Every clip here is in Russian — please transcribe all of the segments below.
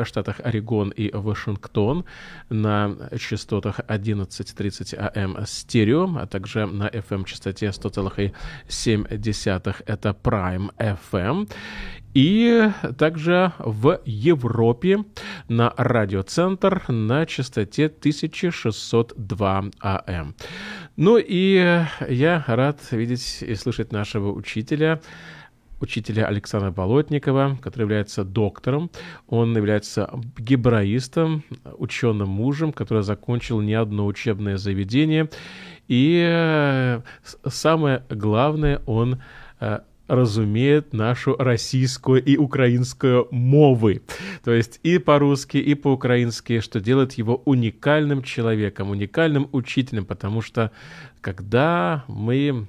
в штатах Орегон и Вашингтон на частотах 11.30 АМ стерео, а также на FM частоте 100,7. Это Prime FM. И также в Европе на радиоцентр на частоте 1602 АМ. Ну и я рад видеть и слышать нашего учителя учителя Александра Болотникова, который является доктором. Он является гебраистом, ученым мужем, который закончил не одно учебное заведение. И э, самое главное, он э, разумеет нашу российскую и украинскую мовы. То есть и по-русски, и по-украински, что делает его уникальным человеком, уникальным учителем, потому что когда мы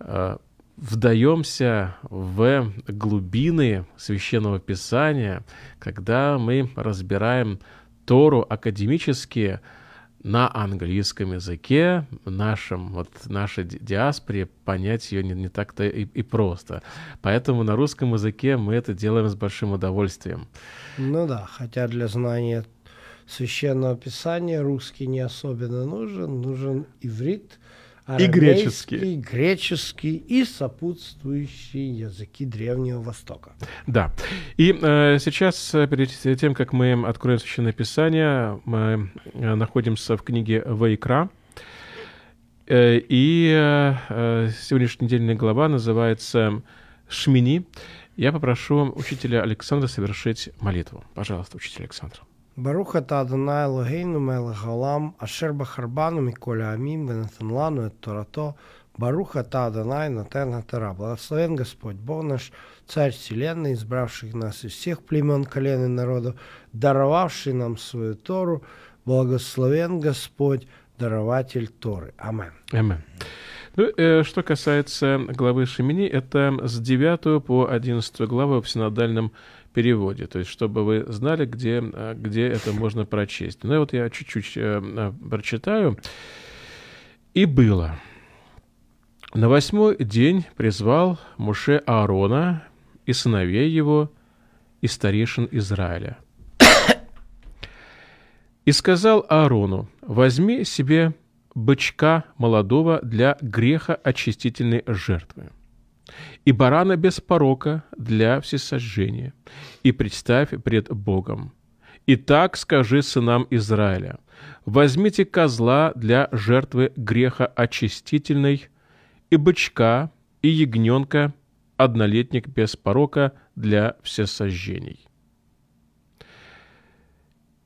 э, вдаемся в глубины священного писания, когда мы разбираем Тору академически на английском языке, нашем, вот нашей диаспоре, понять ее не, не так-то и, и просто. Поэтому на русском языке мы это делаем с большим удовольствием. Ну да, хотя для знания священного писания русский не особенно нужен, нужен иврит, а и греческий. греческий и сопутствующие языки Древнего Востока. Да. И э, сейчас, э, перед тем, как мы откроем Священное Писание, мы э, находимся в книге Вайкра. Э, и сегодняшняя недельная глава называется «Шмини». Я попрошу учителя Александра совершить молитву. Пожалуйста, учитель Александр. Баруха та адонай אלוהינו מלך העולם, אשר בחר בנו מכל העמים ונתן לנו את Адонай Натан Атара, благословен Господь Бог наш, Царь Вселенной, избравший нас из всех племен, колен и народов, даровавший нам свою Тору, благословен Господь, дарователь Торы. Амин. Амин. Ну, э, что касается главы Шемини, это с 9 по 11 главу в синодальном переводе, то есть чтобы вы знали, где, а, где это можно прочесть. Ну и вот я чуть-чуть э, а, прочитаю. «И было. На восьмой день призвал Муше Аарона и сыновей его, и старейшин Израиля. И сказал Аарону, возьми себе бычка молодого для греха очистительной жертвы, и барана без порока для всесожжения, и представь пред Богом. И так скажи сынам Израиля, возьмите козла для жертвы греха очистительной, и бычка, и ягненка, однолетник без порока для всесожжений.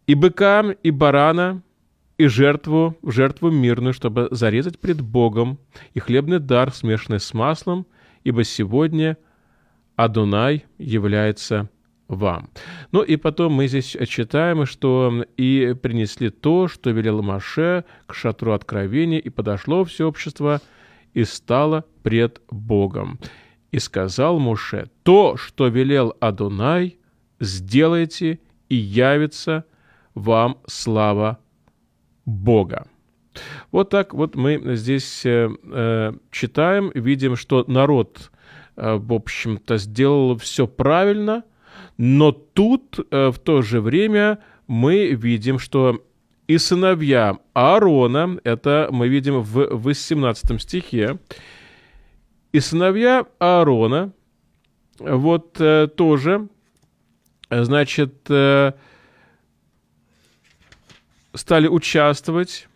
И быка, и барана – и жертву, жертву мирную, чтобы зарезать пред Богом, и хлебный дар, смешанный с маслом, ибо сегодня Адунай является вам. Ну и потом мы здесь читаем, что «и принесли то, что велел Маше к шатру откровения, и подошло все общество, и стало пред Богом. И сказал Муше, то, что велел Адунай, сделайте, и явится вам слава Бога. Вот так вот мы здесь э, э читаем, видим, что народ, э, в общем-то, сделал все правильно, но тут э, в то же время мы видим, что и сыновья Аарона, это мы видим в 18 стихе, и сыновья Аарона, вот э, тоже, э, значит, э, стали участвовать,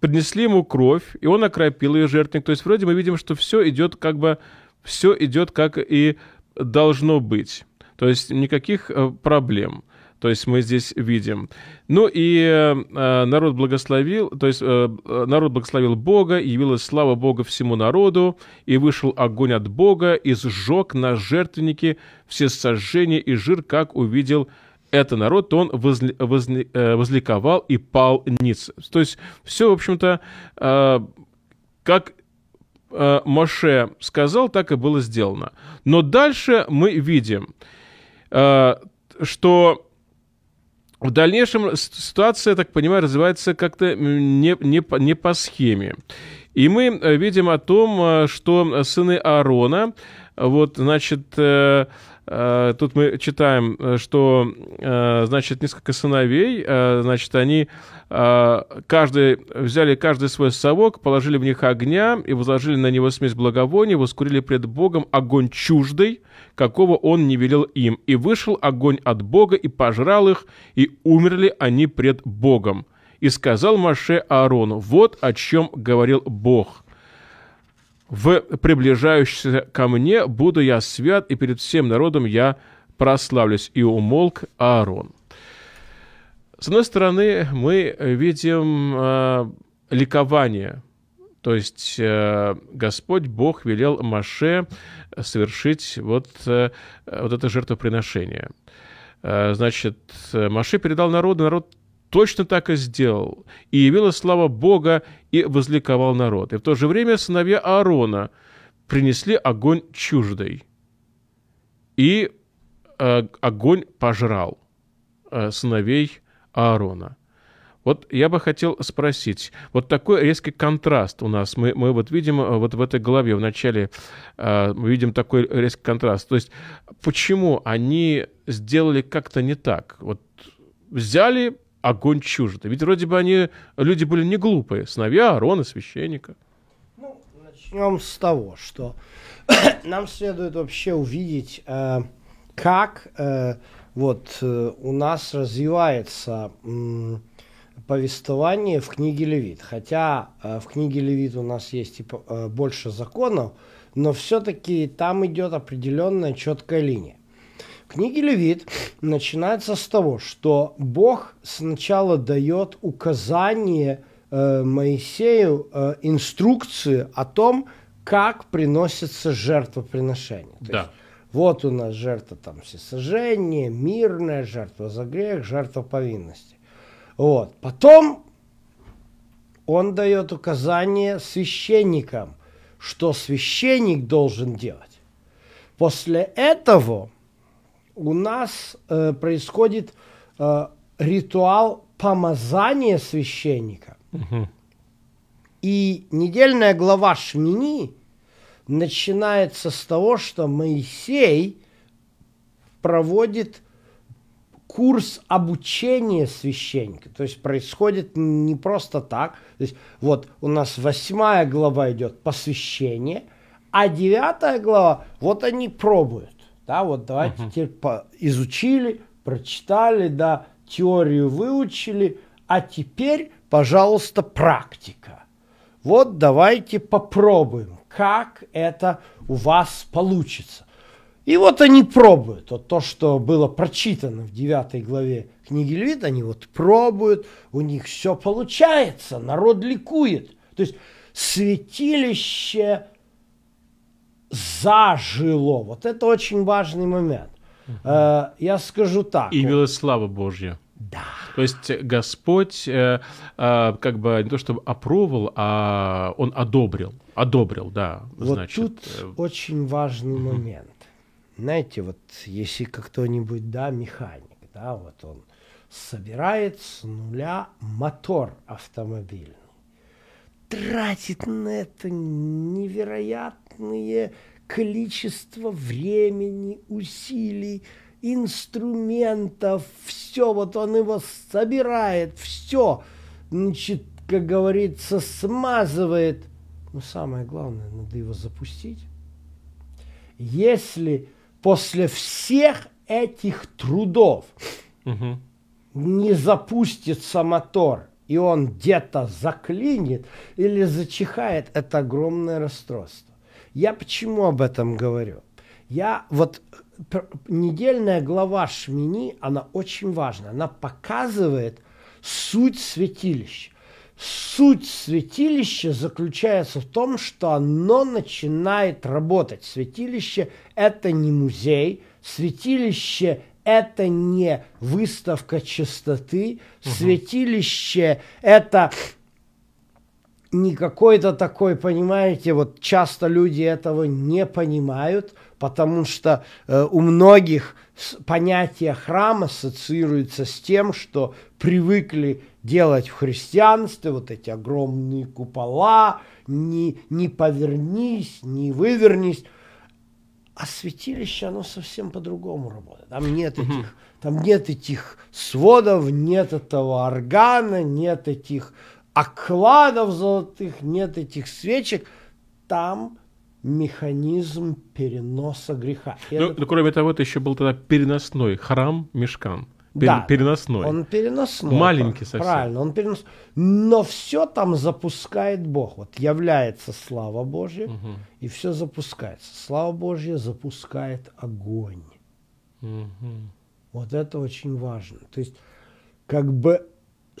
принесли ему кровь, и он окропил ее жертвенник. То есть вроде мы видим, что все идет как бы, все идет как и должно быть. То есть никаких э, проблем. То есть мы здесь видим. Ну и э, народ благословил, то есть э, народ благословил Бога, явилась слава Бога всему народу, и вышел огонь от Бога, и сжег на жертвеннике все сожжения и жир, как увидел это народ, то он возле, возле, э, возликовал и пал ниц. То есть все, в общем-то, э, как э, Моше сказал, так и было сделано. Но дальше мы видим, э, что в дальнейшем ситуация, я так понимаю, развивается как-то не, не, не по схеме. И мы э, видим о том, э, что сыны Аарона, вот, значит, Э, тут мы читаем, э, что, э, значит, несколько сыновей, значит, они каждый, взяли каждый свой совок, положили в них огня и возложили на него смесь благовония, воскурили пред Богом огонь чуждый, какого он не велел им. И вышел огонь от Бога и пожрал их, и умерли они пред Богом. И сказал Маше Аарону, вот о чем говорил Бог – в приближающемся ко мне буду я свят, и перед всем народом я прославлюсь». И умолк Аарон. С одной стороны, мы видим э, ликование, то есть э, Господь Бог велел Маше совершить вот, э, вот это жертвоприношение. Э, значит, Маше передал народу, народ точно так и сделал. И явилась слава Бога, и возликовал народ. И в то же время сыновья Аарона принесли огонь чуждый. И э, огонь пожрал э, сыновей Аарона. Вот я бы хотел спросить, вот такой резкий контраст у нас, мы, мы вот видим э, вот в этой главе, в начале, э, мы видим такой резкий контраст. То есть почему они сделали как-то не так? Вот взяли, огонь чужд. Ведь вроде бы они, люди были не глупые, сыновья Аарона, священника. Ну, начнем с того, что нам следует вообще увидеть, э, как э, вот э, у нас развивается э, повествование в книге Левит. Хотя э, в книге Левит у нас есть типа, э, больше законов, но все-таки там идет определенная четкая линия книге Левит начинается с того, что Бог сначала дает указание э, Моисею, э, инструкции о том, как приносится жертвоприношение. То да. есть, вот у нас жертва там всесожжение, мирная жертва за грех, жертва повинности. Вот. Потом он дает указание священникам, что священник должен делать. После этого у нас э, происходит э, ритуал помазания священника. Угу. И недельная глава Шмини начинается с того, что Моисей проводит курс обучения священника. То есть происходит не просто так. То есть вот у нас восьмая глава идет посвящение, а девятая глава, вот они пробуют да, вот давайте угу. теперь по- изучили, прочитали, да, теорию выучили, а теперь, пожалуйста, практика. Вот давайте попробуем, как это у вас получится. И вот они пробуют. Вот то, что было прочитано в 9 главе книги Левит, они вот пробуют, у них все получается, народ ликует. То есть святилище зажило. Вот это очень важный момент. Э, я скажу так. Явилась слава Божья. Да. То есть Господь э, э, как бы не то чтобы опробовал, а он одобрил. Одобрил, да. Вот значит, тут э... очень важный mm момент. Знаете, вот если как кто-нибудь, да, механик, да, вот он собирает с нуля мотор автомобильный, тратит на это невероятно невероятное количество времени, усилий, инструментов, все, вот он его собирает, все, значит, как говорится, смазывает. Но самое главное, надо его запустить. Если после всех этих трудов угу. не запустится мотор, и он где-то заклинит или зачихает, это огромное расстройство. Я почему об этом говорю? Я вот э, недельная глава Шмини, она очень важна. Она показывает суть святилища. Суть святилища заключается в том, что оно начинает работать. Святилище – это не музей, святилище – это не выставка чистоты, угу. святилище – это не какой-то такой, понимаете, вот часто люди этого не понимают, потому что э, у многих понятие храм ассоциируется с тем, что привыкли делать в христианстве вот эти огромные купола, не, не повернись, не вывернись. А святилище, оно совсем по-другому работает. Там нет этих, там нет этих сводов, нет этого органа, нет этих окладов а золотых, нет этих свечек, там механизм переноса греха. ну, это... Ну, кроме того, это еще был тогда переносной храм Мешкан. Пер, да, переносной. Он переносной. Маленький совсем. Правильно, он перенос. Но все там запускает Бог. Вот является слава Божья, угу. и все запускается. Слава Божья запускает огонь. Угу. Вот это очень важно. То есть, как бы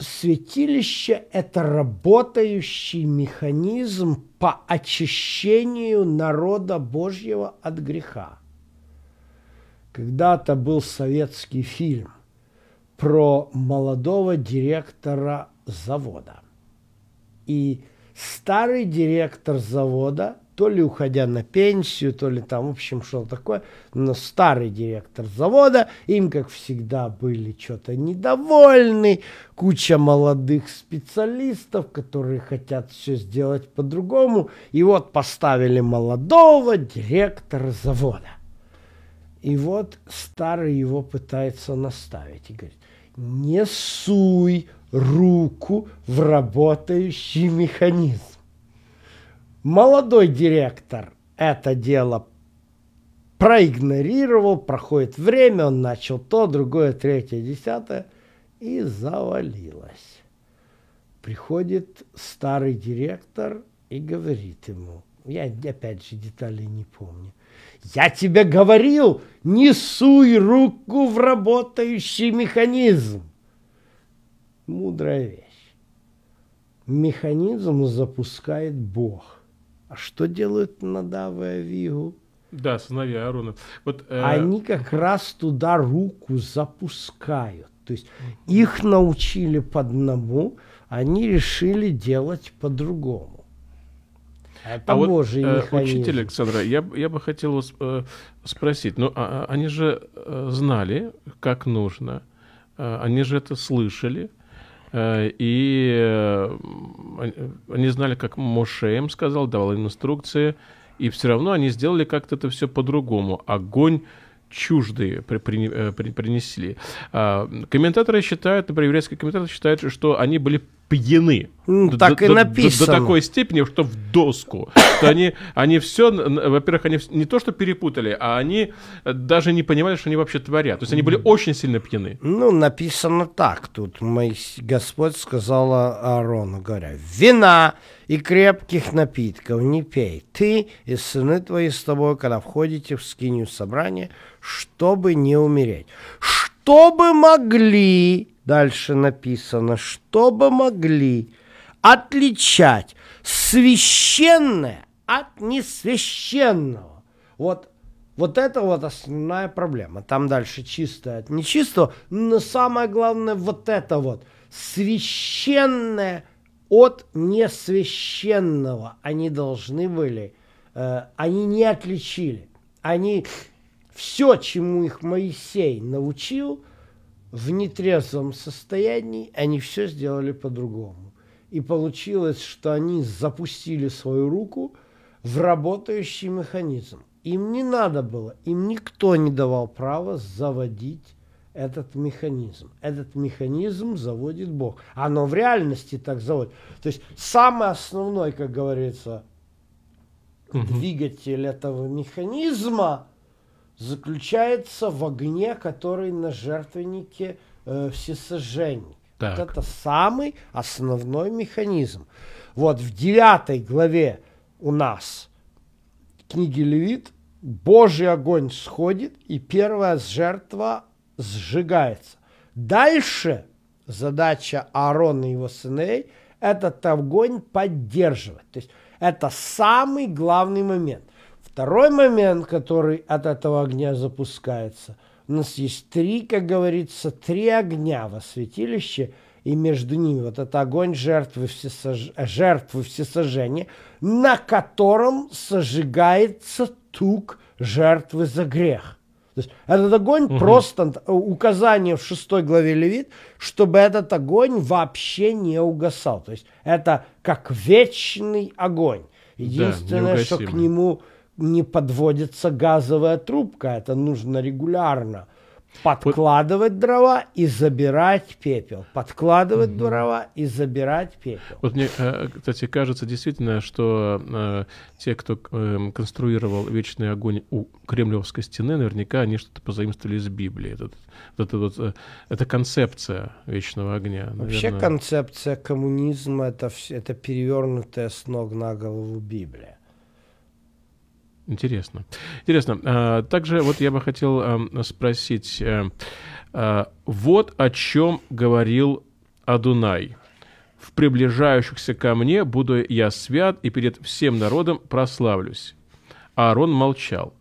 святилище – это работающий механизм по очищению народа Божьего от греха. Когда-то был советский фильм про молодого директора завода. И старый директор завода – то ли уходя на пенсию, то ли там, в общем, что такое. Но старый директор завода, им, как всегда, были что-то недовольны, куча молодых специалистов, которые хотят все сделать по-другому. И вот поставили молодого директора завода. И вот старый его пытается наставить и говорит, не суй руку в работающий механизм. Молодой директор это дело проигнорировал, проходит время, он начал то, другое, третье, десятое, и завалилось. Приходит старый директор и говорит ему, я опять же деталей не помню, я тебе говорил, не суй руку в работающий механизм. Мудрая вещь. Механизм запускает Бог – а что делают Надав и Авигу? Да, сыновья Аарона. Вот, э... Они как раз туда руку запускают. То есть их научили по одному, они решили делать по-другому. Это а Божий вот, э, механизм. Учитель Александра, я, я бы хотел э, спросить. Ну, а, а они же э, знали, как нужно. Они же это слышали. Э, и э, они знали, как Моше им сказал, давал инструкции, и все равно они сделали как-то это все по-другому. Огонь чуждые при, при, э, при, принесли. А, комментаторы считают, например, еврейские комментаторы считают, что они были пьяны. так до, и написано. До, до, такой степени, что в доску. Что они, они все, во-первых, они не то что перепутали, а они даже не понимали, что они вообще творят. То есть они были очень сильно пьяны. Ну, написано так тут. Мой Господь сказала Аарону, говоря, «Вина и крепких напитков не пей. Ты и сыны твои с тобой, когда входите в скинию собрания, чтобы не умереть» чтобы могли Дальше написано, чтобы могли отличать священное от несвященного. Вот, вот это вот основная проблема. Там дальше чистое от нечистого. Но самое главное вот это вот. Священное от несвященного. Они должны были, э, они не отличили. Они все, чему их Моисей научил – в нетрезвом состоянии они все сделали по-другому. И получилось, что они запустили свою руку в работающий механизм. Им не надо было, им никто не давал права заводить этот механизм. Этот механизм заводит Бог. Оно в реальности так заводит. То есть самый основной, как говорится, угу. двигатель этого механизма заключается в огне, который на жертвеннике э, всесожжения. Так. Вот это самый основной механизм. Вот в девятой главе у нас книги Левит Божий огонь сходит, и первая жертва сжигается. Дальше задача Аарона и его сыновей этот огонь поддерживать. То есть это самый главный момент. Второй момент, который от этого огня запускается. У нас есть три, как говорится, три огня во святилище, и между ними вот это огонь жертвы, всесож... жертвы всесожжения, на котором сожигается тук жертвы за грех. То есть этот огонь угу. просто э, указание в шестой главе Левит, чтобы этот огонь вообще не угасал. То есть это как вечный огонь. Единственное, да, что к нему не подводится газовая трубка. Это нужно регулярно подкладывать вот. дрова и забирать пепел, подкладывать угу. дрова и забирать пепел. Вот мне, э, кстати, кажется действительно, что э, те, кто эм, конструировал вечный огонь у Кремлевской стены, наверняка они что-то позаимствовали из Библии. Это, это, вот, э, это концепция вечного огня. Наверное. Вообще концепция коммунизма это, это перевернутая с ног на голову Библия. Интересно. Интересно. А, также вот я бы хотел эм, спросить. Э, э, вот о чем говорил Адунай. «В приближающихся ко мне буду я свят, и перед всем народом прославлюсь». Арон молчал.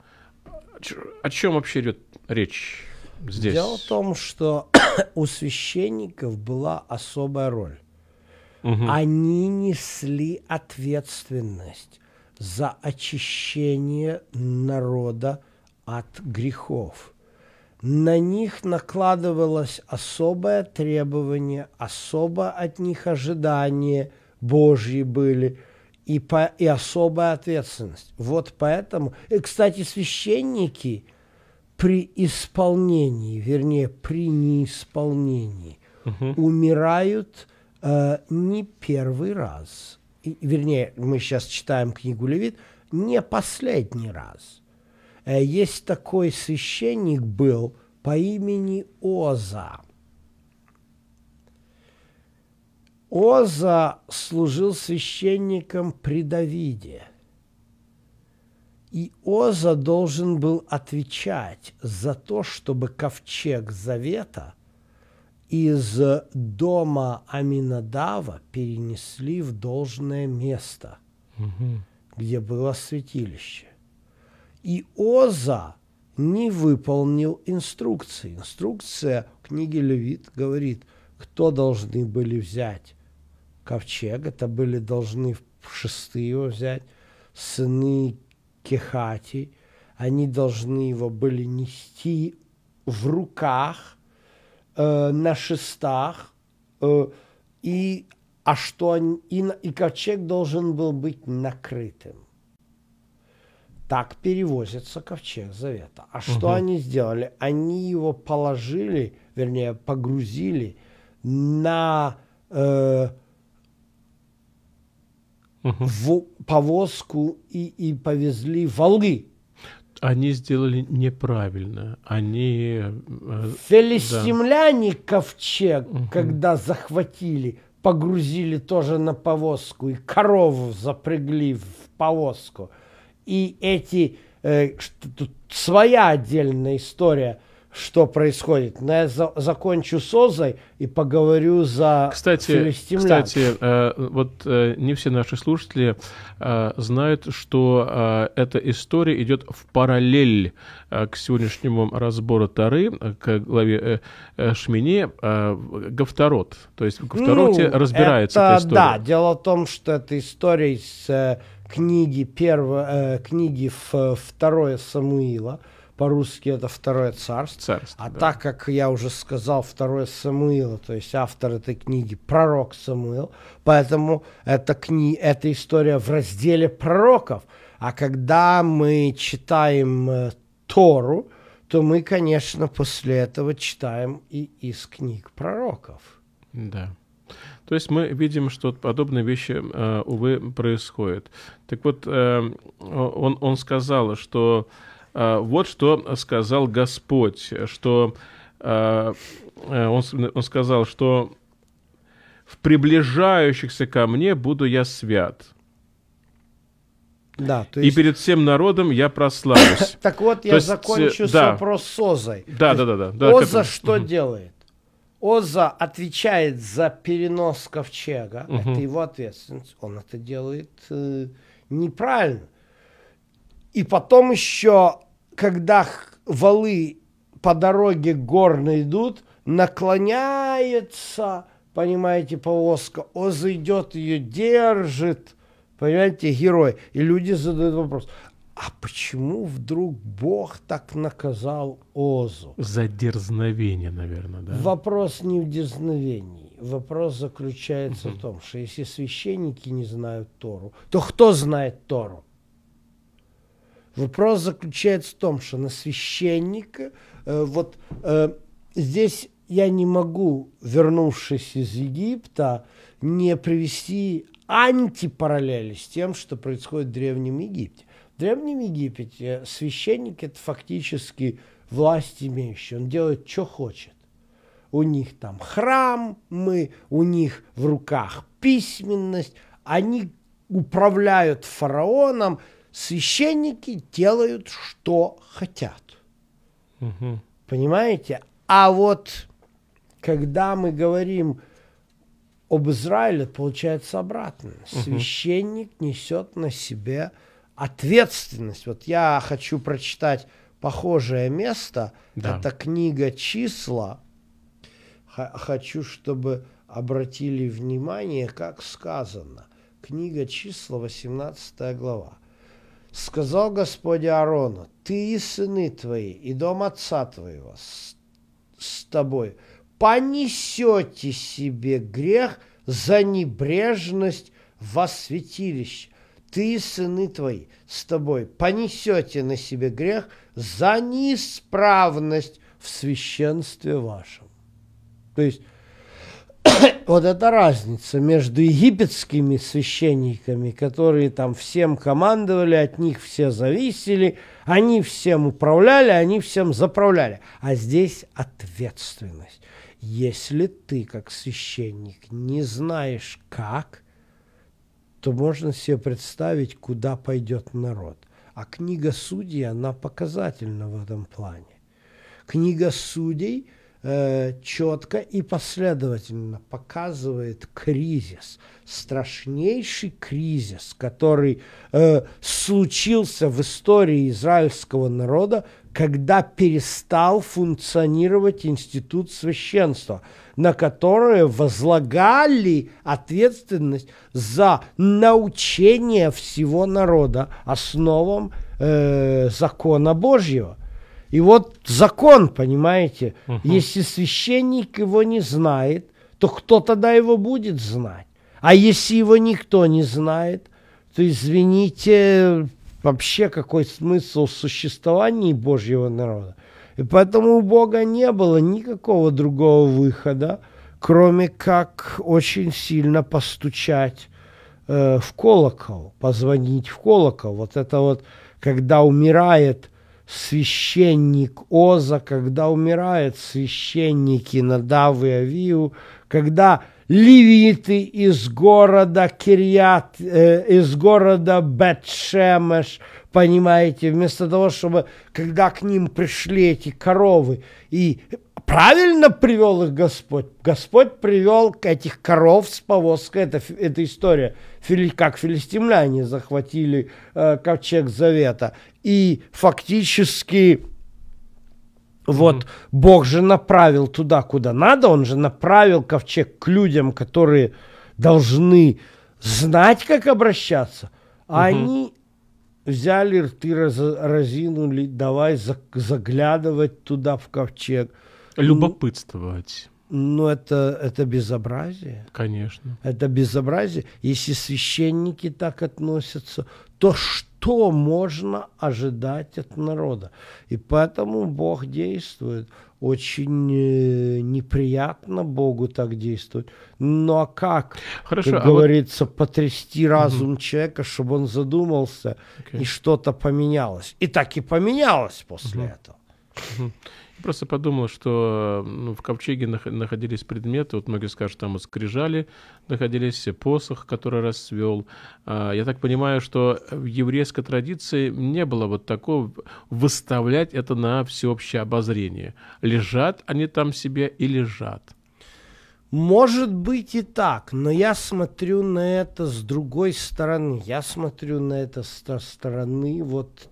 О чем вообще идет речь здесь? Дело в том, что у священников была особая роль. Угу. Они несли ответственность за очищение народа от грехов. На них накладывалось особое требование, особо от них ожидания Божьи были и, по, и особая ответственность. Вот поэтому, и, э, кстати, священники при исполнении, вернее, при неисполнении угу. умирают э, не первый раз – и, вернее, мы сейчас читаем книгу Левит, не последний раз. Э, есть такой священник был по имени Оза. Оза служил священником при Давиде. И Оза должен был отвечать за то, чтобы ковчег завета – из дома Аминадава перенесли в должное место, угу. где было святилище. И Оза не выполнил инструкции. Инструкция в книге Левит говорит, кто должны были взять ковчег, это были должны в шестые его взять, сыны Кехати, они должны его были нести в руках – э, на шестах, э, и, а что они, и, и ковчег должен был быть накрытым. Так перевозится ковчег завета. А что угу. они сделали? Они его положили, вернее, погрузили на э, угу. в повозку и, и повезли волги они сделали неправильно. Они... Э, э, Филистимляне да. ковчег, угу. когда захватили, погрузили тоже на повозку, и корову запрягли в повозку. И эти... Э, что, тут своя отдельная история – что происходит. Но я за, закончу с Озой и поговорю за кстати, филистимлян. Кстати, э, вот э, не все наши слушатели э, знают, что э, эта история идет в параллель э, к сегодняшнему разбору Тары, э, к главе э, э Шмини, э, Гавторот. То есть в Гавтороте ну, разбирается это, эта история. Да, дело в том, что эта история из э, книги, перво, э, книги в, второе Самуила – по-русски это «Второе царство». царство а да. так как я уже сказал «Второе Самуила», то есть автор этой книги – пророк Самуил, поэтому эта, кни... эта история в разделе пророков. А когда мы читаем э, Тору, то мы, конечно, после этого читаем и из книг пророков. Да. То есть мы видим, что подобные вещи, э, увы, происходят. Так вот, э, он, он сказал, что а, вот что сказал Господь, что а, э, он, он сказал, что в приближающихся ко мне буду я свят. Да, то есть... И перед всем народом я прославлюсь. так вот, я то есть, э, закончу да. с вопрос с Озой. Да, да, да, да, да. Оза что угу. делает? Оза отвечает за перенос ковчега. Угу. Это его ответственность. Он это делает э, неправильно. И потом еще когда валы по дороге горной идут, наклоняется, понимаете, повозка, он зайдет, ее держит, понимаете, герой. И люди задают вопрос, а почему вдруг Бог так наказал Озу? За дерзновение, наверное, да? Вопрос не в дерзновении. Вопрос заключается угу. в том, что если священники не знают Тору, то кто знает Тору? Вопрос заключается в том, что на священника, э, вот э, здесь я не могу, вернувшись из Египта, не привести антипараллели с тем, что происходит в Древнем Египте. В Древнем Египте священник – это фактически власть имеющий, он делает, что хочет. У них там храм мы у них в руках письменность, они управляют фараоном – священники делают, что хотят. Угу. Понимаете? А вот когда мы говорим об Израиле, получается обратно. Угу. Священник несет на себе ответственность. Вот я хочу прочитать похожее место. Да. Это книга числа. Х- хочу, чтобы обратили внимание, как сказано. Книга числа, 18 глава сказал Господь Аарону, ты и сыны твои, и дом отца твоего с, с тобой понесете себе грех за небрежность во святилище. Ты и сыны твои с тобой понесете на себе грех за неисправность в священстве вашем. То есть вот эта разница между египетскими священниками, которые там всем командовали, от них все зависели, они всем управляли, они всем заправляли. А здесь ответственность. Если ты, как священник, не знаешь как, то можно себе представить, куда пойдет народ. А книга судей, она показательна в этом плане. Книга судей – Э, четко и последовательно показывает кризис, страшнейший кризис, который э, случился в истории израильского народа, когда перестал функционировать институт священства, на которое возлагали ответственность за научение всего народа основам э, закона Божьего. И вот закон, понимаете, угу. если священник его не знает, то кто тогда его будет знать? А если его никто не знает, то, извините, вообще какой смысл существования Божьего народа? И поэтому у Бога не было никакого другого выхода, кроме как очень сильно постучать э, в колокол, позвонить в колокол. Вот это вот, когда умирает священник Оза, когда умирают священники Надав и Авию, когда левиты из города Кирьят, э, из города Бетшемеш, понимаете, вместо того, чтобы, когда к ним пришли эти коровы, и правильно привел их Господь, Господь привел к этих коров с повозкой, это, это история, как филистимляне захватили э, ковчег Завета, и фактически вот mm-hmm. Бог же направил туда, куда надо, он же направил ковчег к людям, которые должны знать, как обращаться. А mm-hmm. они взяли рты, раз, разинули, давай за, заглядывать туда в ковчег. Любопытствовать. Ну, это, это безобразие. Конечно. Это безобразие. Если священники так относятся, то что? что можно ожидать от народа. И поэтому Бог действует. Очень э, неприятно Богу так действовать. Ну а как, Хорошо, как а говорится, вот... потрясти разум угу. человека, чтобы он задумался okay. и что-то поменялось. И так и поменялось после угу. этого. Угу. Просто подумал, что ну, в ковчеге находились предметы, вот многие скажут, там вот скрижали находились, посох, который расцвел. А, я так понимаю, что в еврейской традиции не было вот такого выставлять это на всеобщее обозрение. Лежат они там себе и лежат. Может быть и так, но я смотрю на это с другой стороны. Я смотрю на это со стороны вот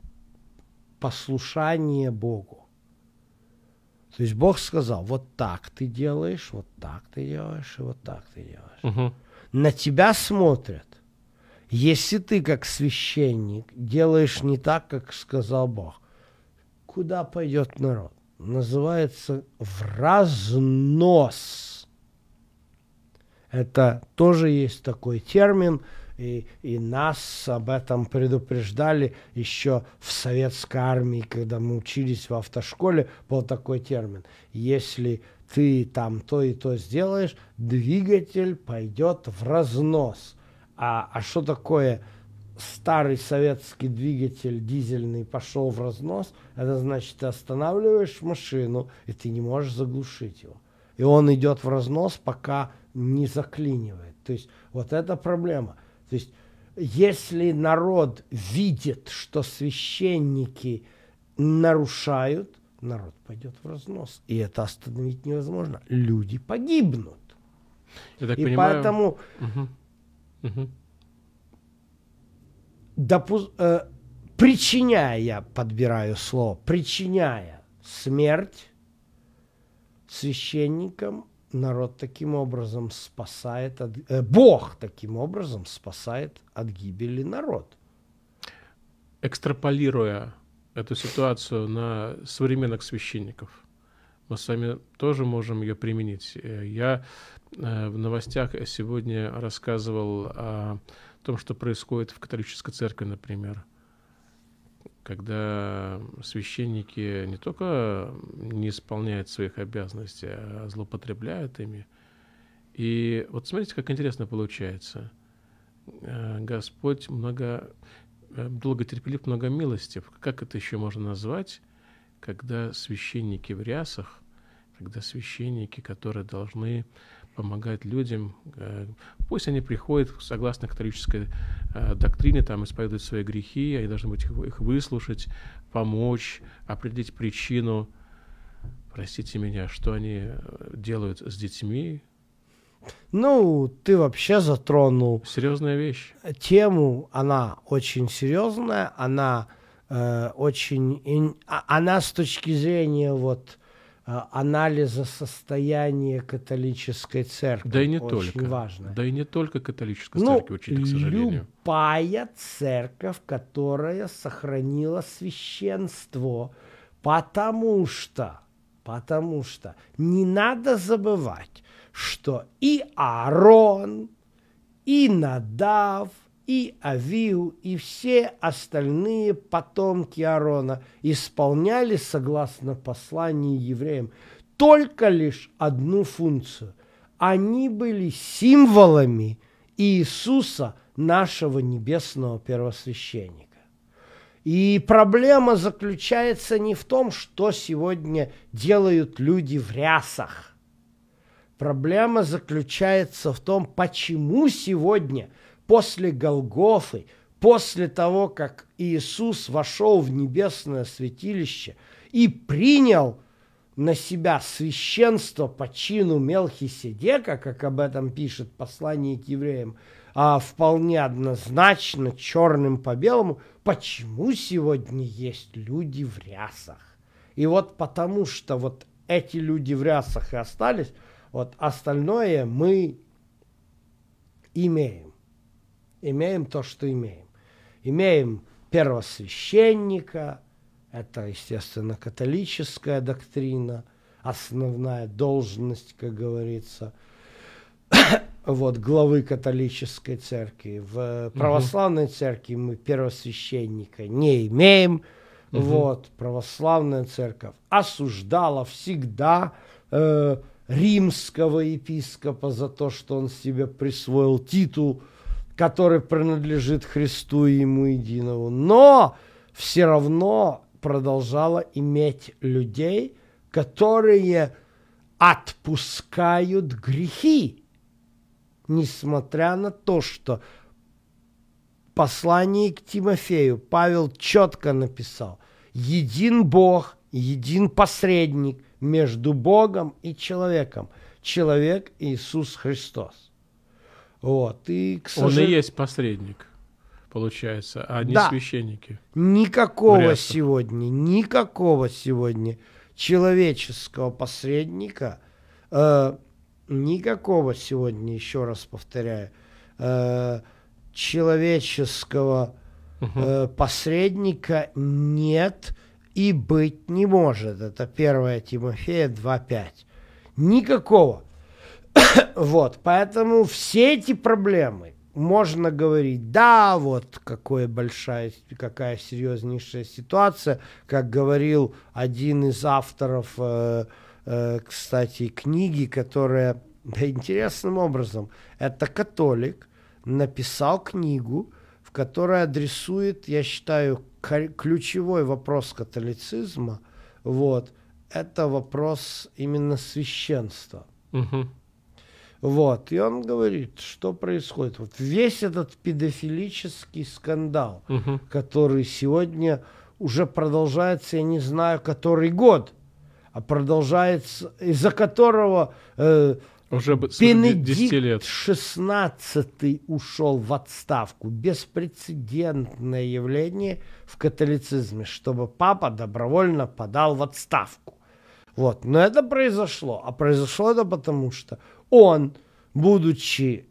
послушания Богу. То есть Бог сказал, вот так ты делаешь, вот так ты делаешь, и вот так ты делаешь. Угу. На тебя смотрят. Если ты как священник делаешь не так, как сказал Бог, куда пойдет народ? Называется в разнос. Это тоже есть такой термин – и, и нас об этом предупреждали еще в советской армии, когда мы учились в автошколе, был такой термин. Если ты там то и то сделаешь, двигатель пойдет в разнос. А, а что такое старый советский двигатель дизельный пошел в разнос? Это значит, ты останавливаешь машину, и ты не можешь заглушить его. И он идет в разнос, пока не заклинивает. То есть вот эта проблема – то есть если народ видит, что священники нарушают, народ пойдет в разнос. И это остановить невозможно. Люди погибнут. Я так и понимаю... поэтому Допу... Э, причиняя, я подбираю слово, причиняя смерть священникам, народ таким образом спасает, от, э, Бог таким образом спасает от гибели народ. Экстраполируя эту ситуацию на современных священников, мы с вами тоже можем ее применить. Э, я э, в новостях сегодня рассказывал о том, что происходит в католической церкви, например – когда священники не только не исполняют своих обязанностей, а злоупотребляют ими. И вот смотрите, как интересно получается. Э, Господь много, э, долго терпелив, много милостив. Как это еще можно назвать, когда священники в рясах, когда священники, которые должны помогать людям. Э, пусть они приходят согласно католической э, доктрине, там исповедуют свои грехи, они должны быть их выслушать, помочь, определить причину. Простите меня, что они э, делают с детьми, ну, ты вообще затронул... Серьезная вещь. Тему, она очень серьезная, она э, очень... А, она с точки зрения вот Э, анализа состояния католической церкви. Да и не Очень только. важно. Да и не только католическая ну, церкви, учитель, к сожалению. Любая церковь, которая сохранила священство, потому что, потому что не надо забывать, что и Аарон, и Надав – и Авиу, и все остальные потомки Аарона исполняли, согласно посланию евреям, только лишь одну функцию. Они были символами Иисуса, нашего небесного первосвященника. И проблема заключается не в том, что сегодня делают люди в рясах. Проблема заключается в том, почему сегодня – после Голгофы, после того, как Иисус вошел в небесное святилище и принял на себя священство по чину Мелхиседека, как об этом пишет послание к евреям, а вполне однозначно черным по белому, почему сегодня есть люди в рясах. И вот потому что вот эти люди в рясах и остались, вот остальное мы имеем имеем то, что имеем. Имеем первосвященника, это, естественно, католическая доктрина, основная должность, как говорится, вот, главы католической церкви. В православной церкви мы первосвященника не имеем. Угу. Вот, православная церковь осуждала всегда э, римского епископа за то, что он себе присвоил титул который принадлежит Христу и Ему единому, но все равно продолжала иметь людей, которые отпускают грехи, несмотря на то, что в послании к Тимофею Павел четко написал, един Бог, един посредник между Богом и человеком, человек Иисус Христос. Вот. И, к сожалению... Он и есть посредник, получается, а не да. священники. Никакого сегодня, никакого сегодня человеческого посредника, э, никакого сегодня, еще раз повторяю, э, человеческого э, посредника нет и быть не может. Это 1 Тимофея 2.5. Никакого. вот, поэтому все эти проблемы можно говорить, да, вот какая большая, какая серьезнейшая ситуация, как говорил один из авторов, э, э, кстати, книги, которая да, интересным образом, это католик написал книгу, в которой адресует, я считаю, ключевой вопрос католицизма, вот, это вопрос именно священства. Угу. Вот. И он говорит, что происходит. Вот весь этот педофилический скандал, угу. который сегодня уже продолжается, я не знаю, который год, а продолжается, из-за которого э, уже Бенедикт лет. 16 ушел в отставку. Беспрецедентное явление в католицизме, чтобы папа добровольно подал в отставку. Вот. Но это произошло. А произошло это потому, что он, будучи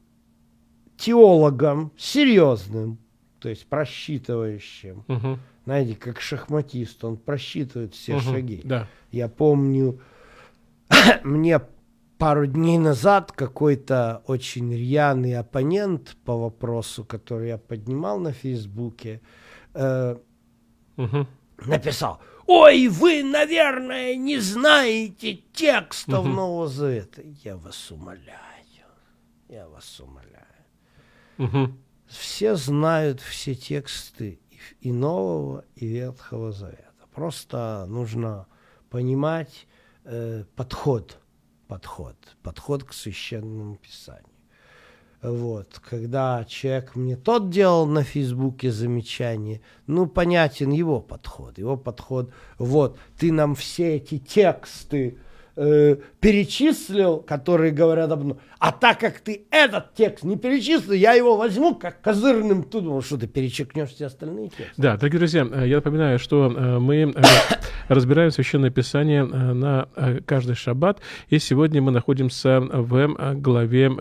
теологом серьезным, то есть просчитывающим, угу. знаете, как шахматист, он просчитывает все угу, шаги. Да. Я помню, мне пару дней назад какой-то очень рьяный оппонент по вопросу, который я поднимал на Фейсбуке, э, угу. написал – Ой, вы, наверное, не знаете текстов Нового Завета. Я вас умоляю. Я вас умоляю. Все знают все тексты и Нового, и Ветхого Завета. Просто нужно понимать э, подход, подход, подход к священному писанию. Вот, когда человек мне тот делал на Фейсбуке замечание, ну, понятен его подход. Его подход, вот, ты нам все эти тексты э, перечислил, которые говорят об... А так как ты этот текст не перечислил, я его возьму как козырным туда, ну, что ты перечеркнешь все остальные тексты. Да, дорогие друзья, э, я напоминаю, что э, мы э, разбираем Священное Писание на каждый шаббат, и сегодня мы находимся в главе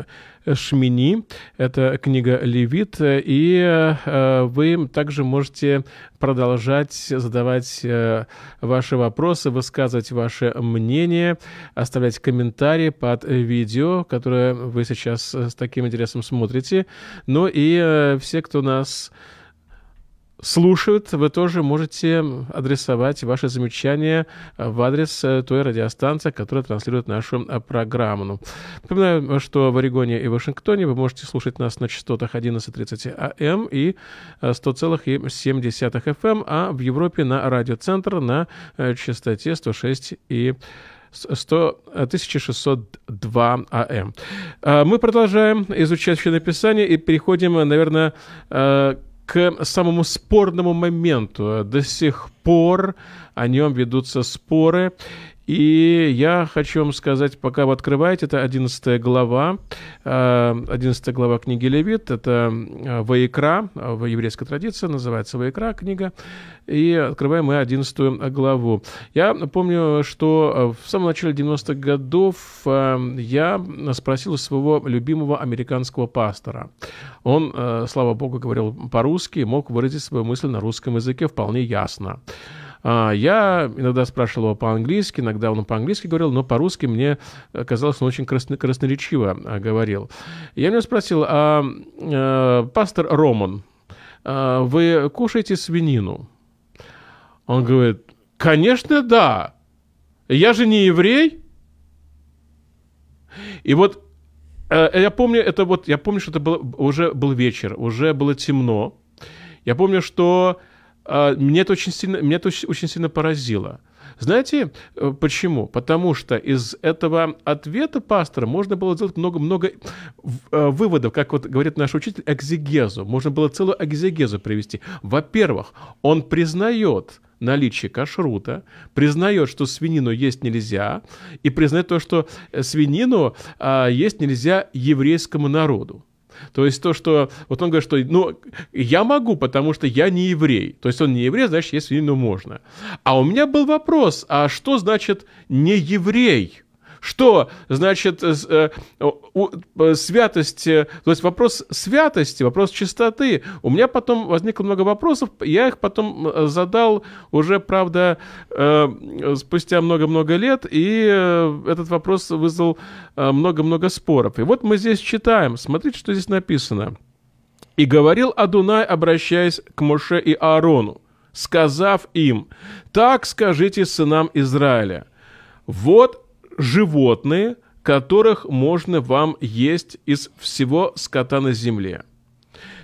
Шмини, это книга Левит, и вы также можете продолжать задавать ваши вопросы, высказывать ваше мнение, оставлять комментарии под видео, которое вы сейчас э, с таким интересом смотрите. Ну и э, все, кто нас слушают, вы тоже можете адресовать ваши замечания в адрес э, той радиостанции, которая транслирует нашу программу. Ну, напоминаю, что в Орегоне и Вашингтоне вы можете слушать нас на частотах 11.30 АМ и 100,7 FM, а в Европе на радиоцентр на частоте 106 и 100, 1602 АМ. Мы продолжаем изучать Священное Писание и переходим, наверное, э, к самому спорному моменту. До сих пор о нем ведутся споры. И я хочу вам сказать, пока вы открываете, это 11 глава, 11 э, глава книги Левит, это э, Ваикра, в еврейской традиции называется Ваикра книга, и открываем мы 11 главу. Я помню, что э, в самом начале 90-х годов я спросил у своего любимого американского пастора. Он, слава богу, говорил по-русски, мог выразить свою мысль на русском языке вполне ясно. А, я иногда спрашивал его по-английски, иногда он по-английски говорил, но по-русски мне э, казалось, он очень красно красноречиво а, говорил. Я у него спросил, а, а пастор Роман, э, вы кушаете свинину? Он говорит, конечно, да. Я же не еврей. И вот я помню, это вот, я помню, что это было, уже был вечер, уже было темно. Я помню, что а, мне это очень сильно, меня это очень, очень сильно поразило. Знаете э, почему? Потому что из этого ответа пастора можно было сделать много-много э, выводов, как вот говорит наш учитель, экзегезу. Можно было целую экзегезу привести. Во-первых, он признает наличие кашрута, признает, что свинину есть нельзя, и признает то, что свинину а, есть нельзя еврейскому народу. То есть то, что... Вот он говорит, что, ну, я могу, потому что я не еврей. То есть он не еврей, значит, есть ему можно. А у меня был вопрос, а что значит не еврей? что, значит, э, э, э, святость, то есть вопрос святости, вопрос чистоты. У меня потом возникло много вопросов, я их потом задал уже, правда, спустя много-много лет, и этот вопрос вызвал много-много споров. И вот мы здесь читаем, смотрите, что здесь написано. «И говорил Адунай, обращаясь к Моше и Аарону, сказав им, «Так скажите сынам Израиля, вот животные, которых можно вам есть из всего скота на земле.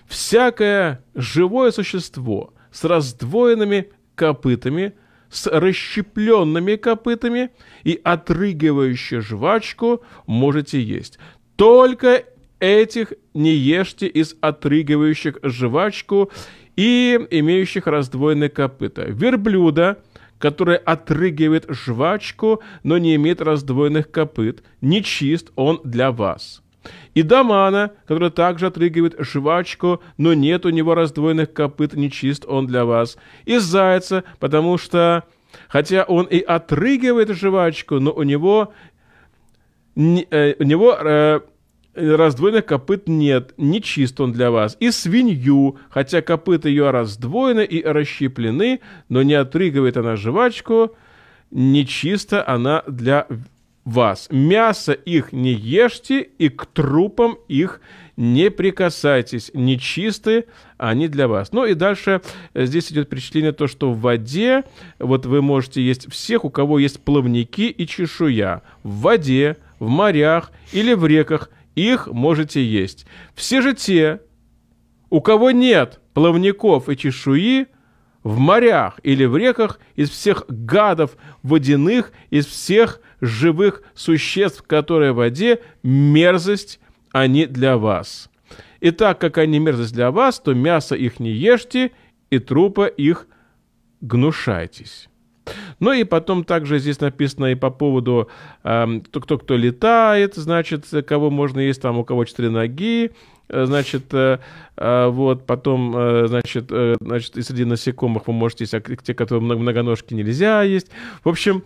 Всякое живое существо с раздвоенными копытами, с расщепленными копытами и отрыгивающее жвачку можете есть. Только этих не ешьте из отрыгивающих жвачку и имеющих раздвоенные копыта. Верблюда – который отрыгивает жвачку, но не имеет раздвоенных копыт. Нечист он для вас. И Дамана, который также отрыгивает жвачку, но нет у него раздвоенных копыт, нечист он для вас. И Зайца, потому что, хотя он и отрыгивает жвачку, но у него э, у него э, Э, раздвоенных копыт нет, не чист он для вас. И свинью, хотя копыта ее раздвоены и расщеплены, но не отрыгивает она жвачку, не чисто она для вас. Мясо их не ешьте, и к трупам их не прикасайтесь. Нечисты они для вас. Ну и дальше э, здесь идет перечисление то, что в воде, вот вы можете есть всех, у кого есть плавники и чешуя. В воде, в морях или в реках – их можете есть. Все же те, у кого нет плавников и чешуи, в морях или в реках из всех гадов водяных, из всех живых существ, которые в воде, мерзость они для вас. И так как они мерзость для вас, то мясо их не ешьте, и трупа их гнушайтесь. Ну и потом также здесь написано и по поводу э, кто, кто летает, значит, э, кого можно есть, там у кого четыре ноги, э, значит, э, вот, потом, значит, значит, и среди насекомых вы можете есть, а те, которые многоножки нельзя есть. В общем,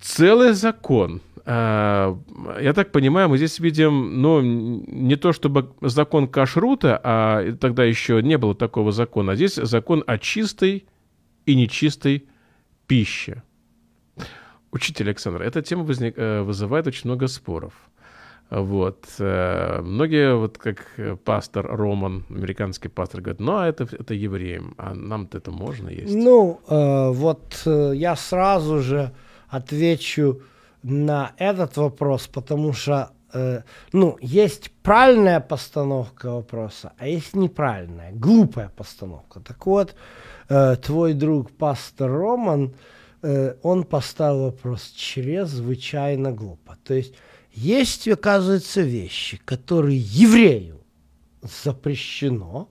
целый закон. Я так понимаю, мы здесь видим, ну, не то чтобы закон кашрута, а тогда еще не было такого закона, а здесь закон о чистой и нечистой пищи. Учитель Александр, эта тема возник, э, вызывает очень много споров. Вот. Э, многие, вот как пастор Роман, американский пастор, говорят, ну, а это, это евреям, а нам-то это можно есть? Ну, э, вот я сразу же отвечу на этот вопрос, потому что, ну, есть правильная постановка вопроса, а есть неправильная, глупая постановка. Так вот, Э, твой друг пастор Роман, э, он поставил вопрос чрезвычайно глупо. То есть есть, оказывается, вещи, которые еврею запрещено,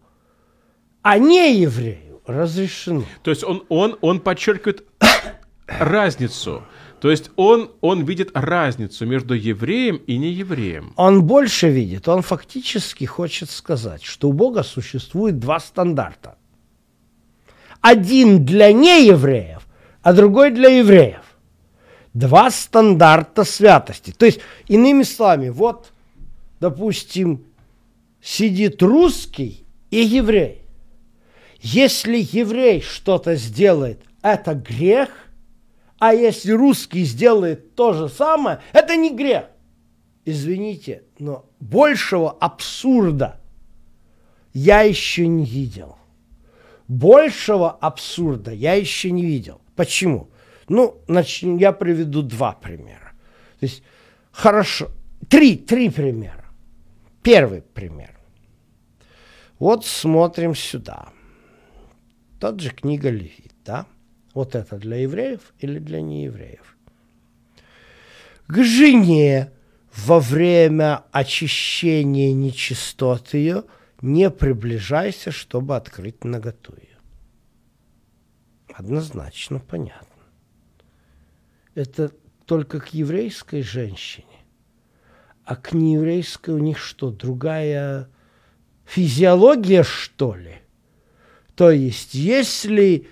а не еврею разрешено. То есть он, он, он подчеркивает разницу. То есть он, он видит разницу между евреем и неевреем. Он больше видит. Он фактически хочет сказать, что у Бога существует два стандарта. Один для неевреев, а другой для евреев. Два стандарта святости. То есть, иными словами, вот, допустим, сидит русский и еврей. Если еврей что-то сделает, это грех, а если русский сделает то же самое, это не грех. Извините, но большего абсурда я еще не видел. Большего абсурда я еще не видел. Почему? Ну, начнем, я приведу два примера. То есть, хорошо, три, три примера. Первый пример. Вот смотрим сюда. Тот же книга Левит, да? Вот это для евреев или для неевреев? К жене во время очищения нечистот ее – не приближайся, чтобы открыть наготую. Однозначно понятно. Это только к еврейской женщине. А к нееврейской у них что, другая физиология, что ли? То есть, если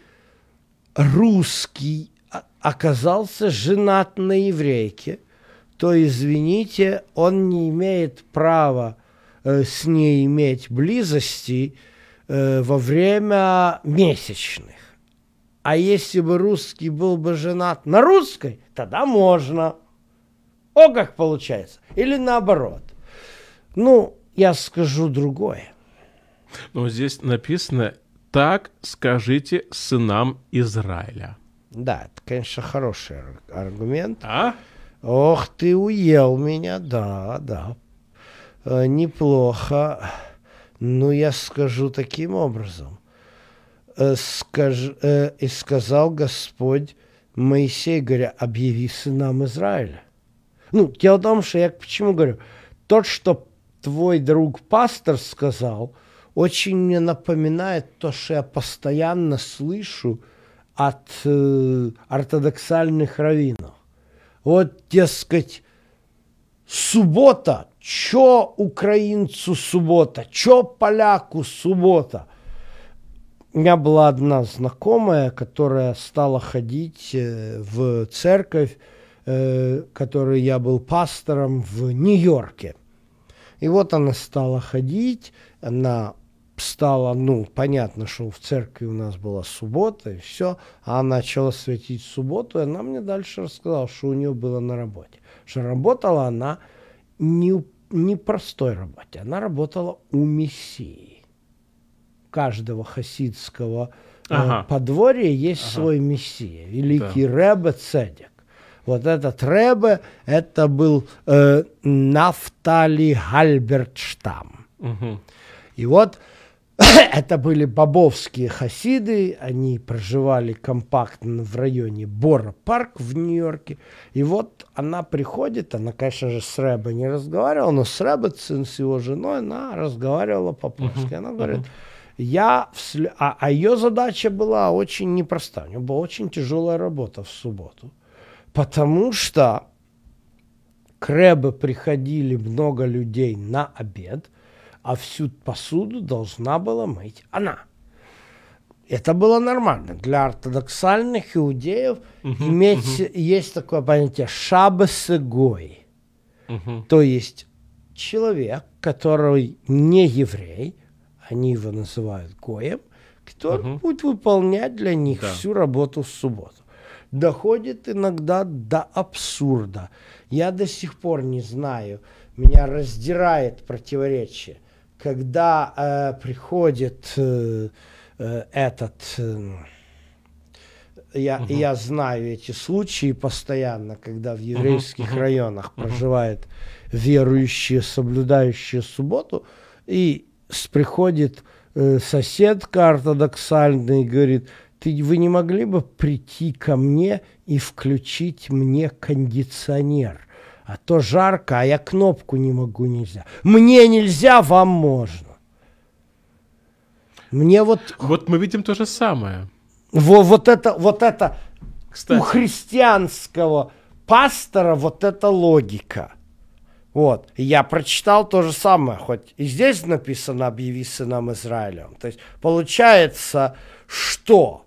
русский оказался женат на еврейке, то, извините, он не имеет права Э, с ней иметь близости э, во время месячных. А если бы русский был бы женат на русской, тогда можно. О, как получается. Или наоборот. Ну, я скажу другое. Но здесь написано, так скажите сынам Израиля. Да, это, конечно, хороший аргумент. А? Ох, ты уел меня, да, да. Э, неплохо. но ну, я скажу таким образом. Э, скаж, э, и сказал Господь Моисей, говоря, объяви сынам Израиля. Ну, дело в том, что я почему говорю, тот, что твой друг пастор сказал, очень мне напоминает то, что я постоянно слышу от э, ортодоксальных раввинов. Вот, дескать, суббота Чо украинцу суббота? Чо поляку суббота? У меня была одна знакомая, которая стала ходить э, в церковь, э, которой я был пастором в Нью-Йорке. И вот она стала ходить, она стала, ну, понятно, что в церкви у нас была суббота, и все, а она начала светить субботу, и она мне дальше рассказала, что у нее было на работе. Что работала она не, не простой работе. Она работала у мессии. Каждого хасидского э, ага. подворья есть ага. свой мессия, великий да. Ребе Цедик. Вот этот Ребе, это был э, Нафтали Гальбертштам. Угу. И вот Это были бобовские хасиды, они проживали компактно в районе Бора-парк в Нью-Йорке. И вот она приходит, она, конечно же, с Рэбе не разговаривала, но с Рэбе, сын с его женой, она разговаривала по-польски. Она говорит, я... Вслед... А, а ее задача была очень непроста, у нее была очень тяжелая работа в субботу, потому что к Рэбе приходили много людей на обед – а всю посуду должна была мыть она. Это было нормально. Для ортодоксальных иудеев uh-huh, иметь uh-huh. есть такое понятие шабас гой. Uh-huh. То есть человек, который не еврей, они его называют гоем, который uh-huh. будет выполнять для них да. всю работу в субботу. Доходит иногда до абсурда. Я до сих пор не знаю, меня раздирает противоречие – когда э, приходит э, э этот, э, я, угу. я знаю эти случаи постоянно, когда в еврейских угу. районах угу. проживают верующие, соблюдающие субботу, и с приходит э, соседка ортодоксальная и говорит, ты, вы не могли бы прийти ко мне и включить мне кондиционер? А то жарко, а я кнопку не могу, нельзя. Мне нельзя, вам можно. Мне вот... Вот мы видим то же самое. Во, вот это, вот это Кстати. у христианского пастора вот эта логика. Вот. Я прочитал то же самое, хоть и здесь написано «объяви сынам Израилем». То есть получается, что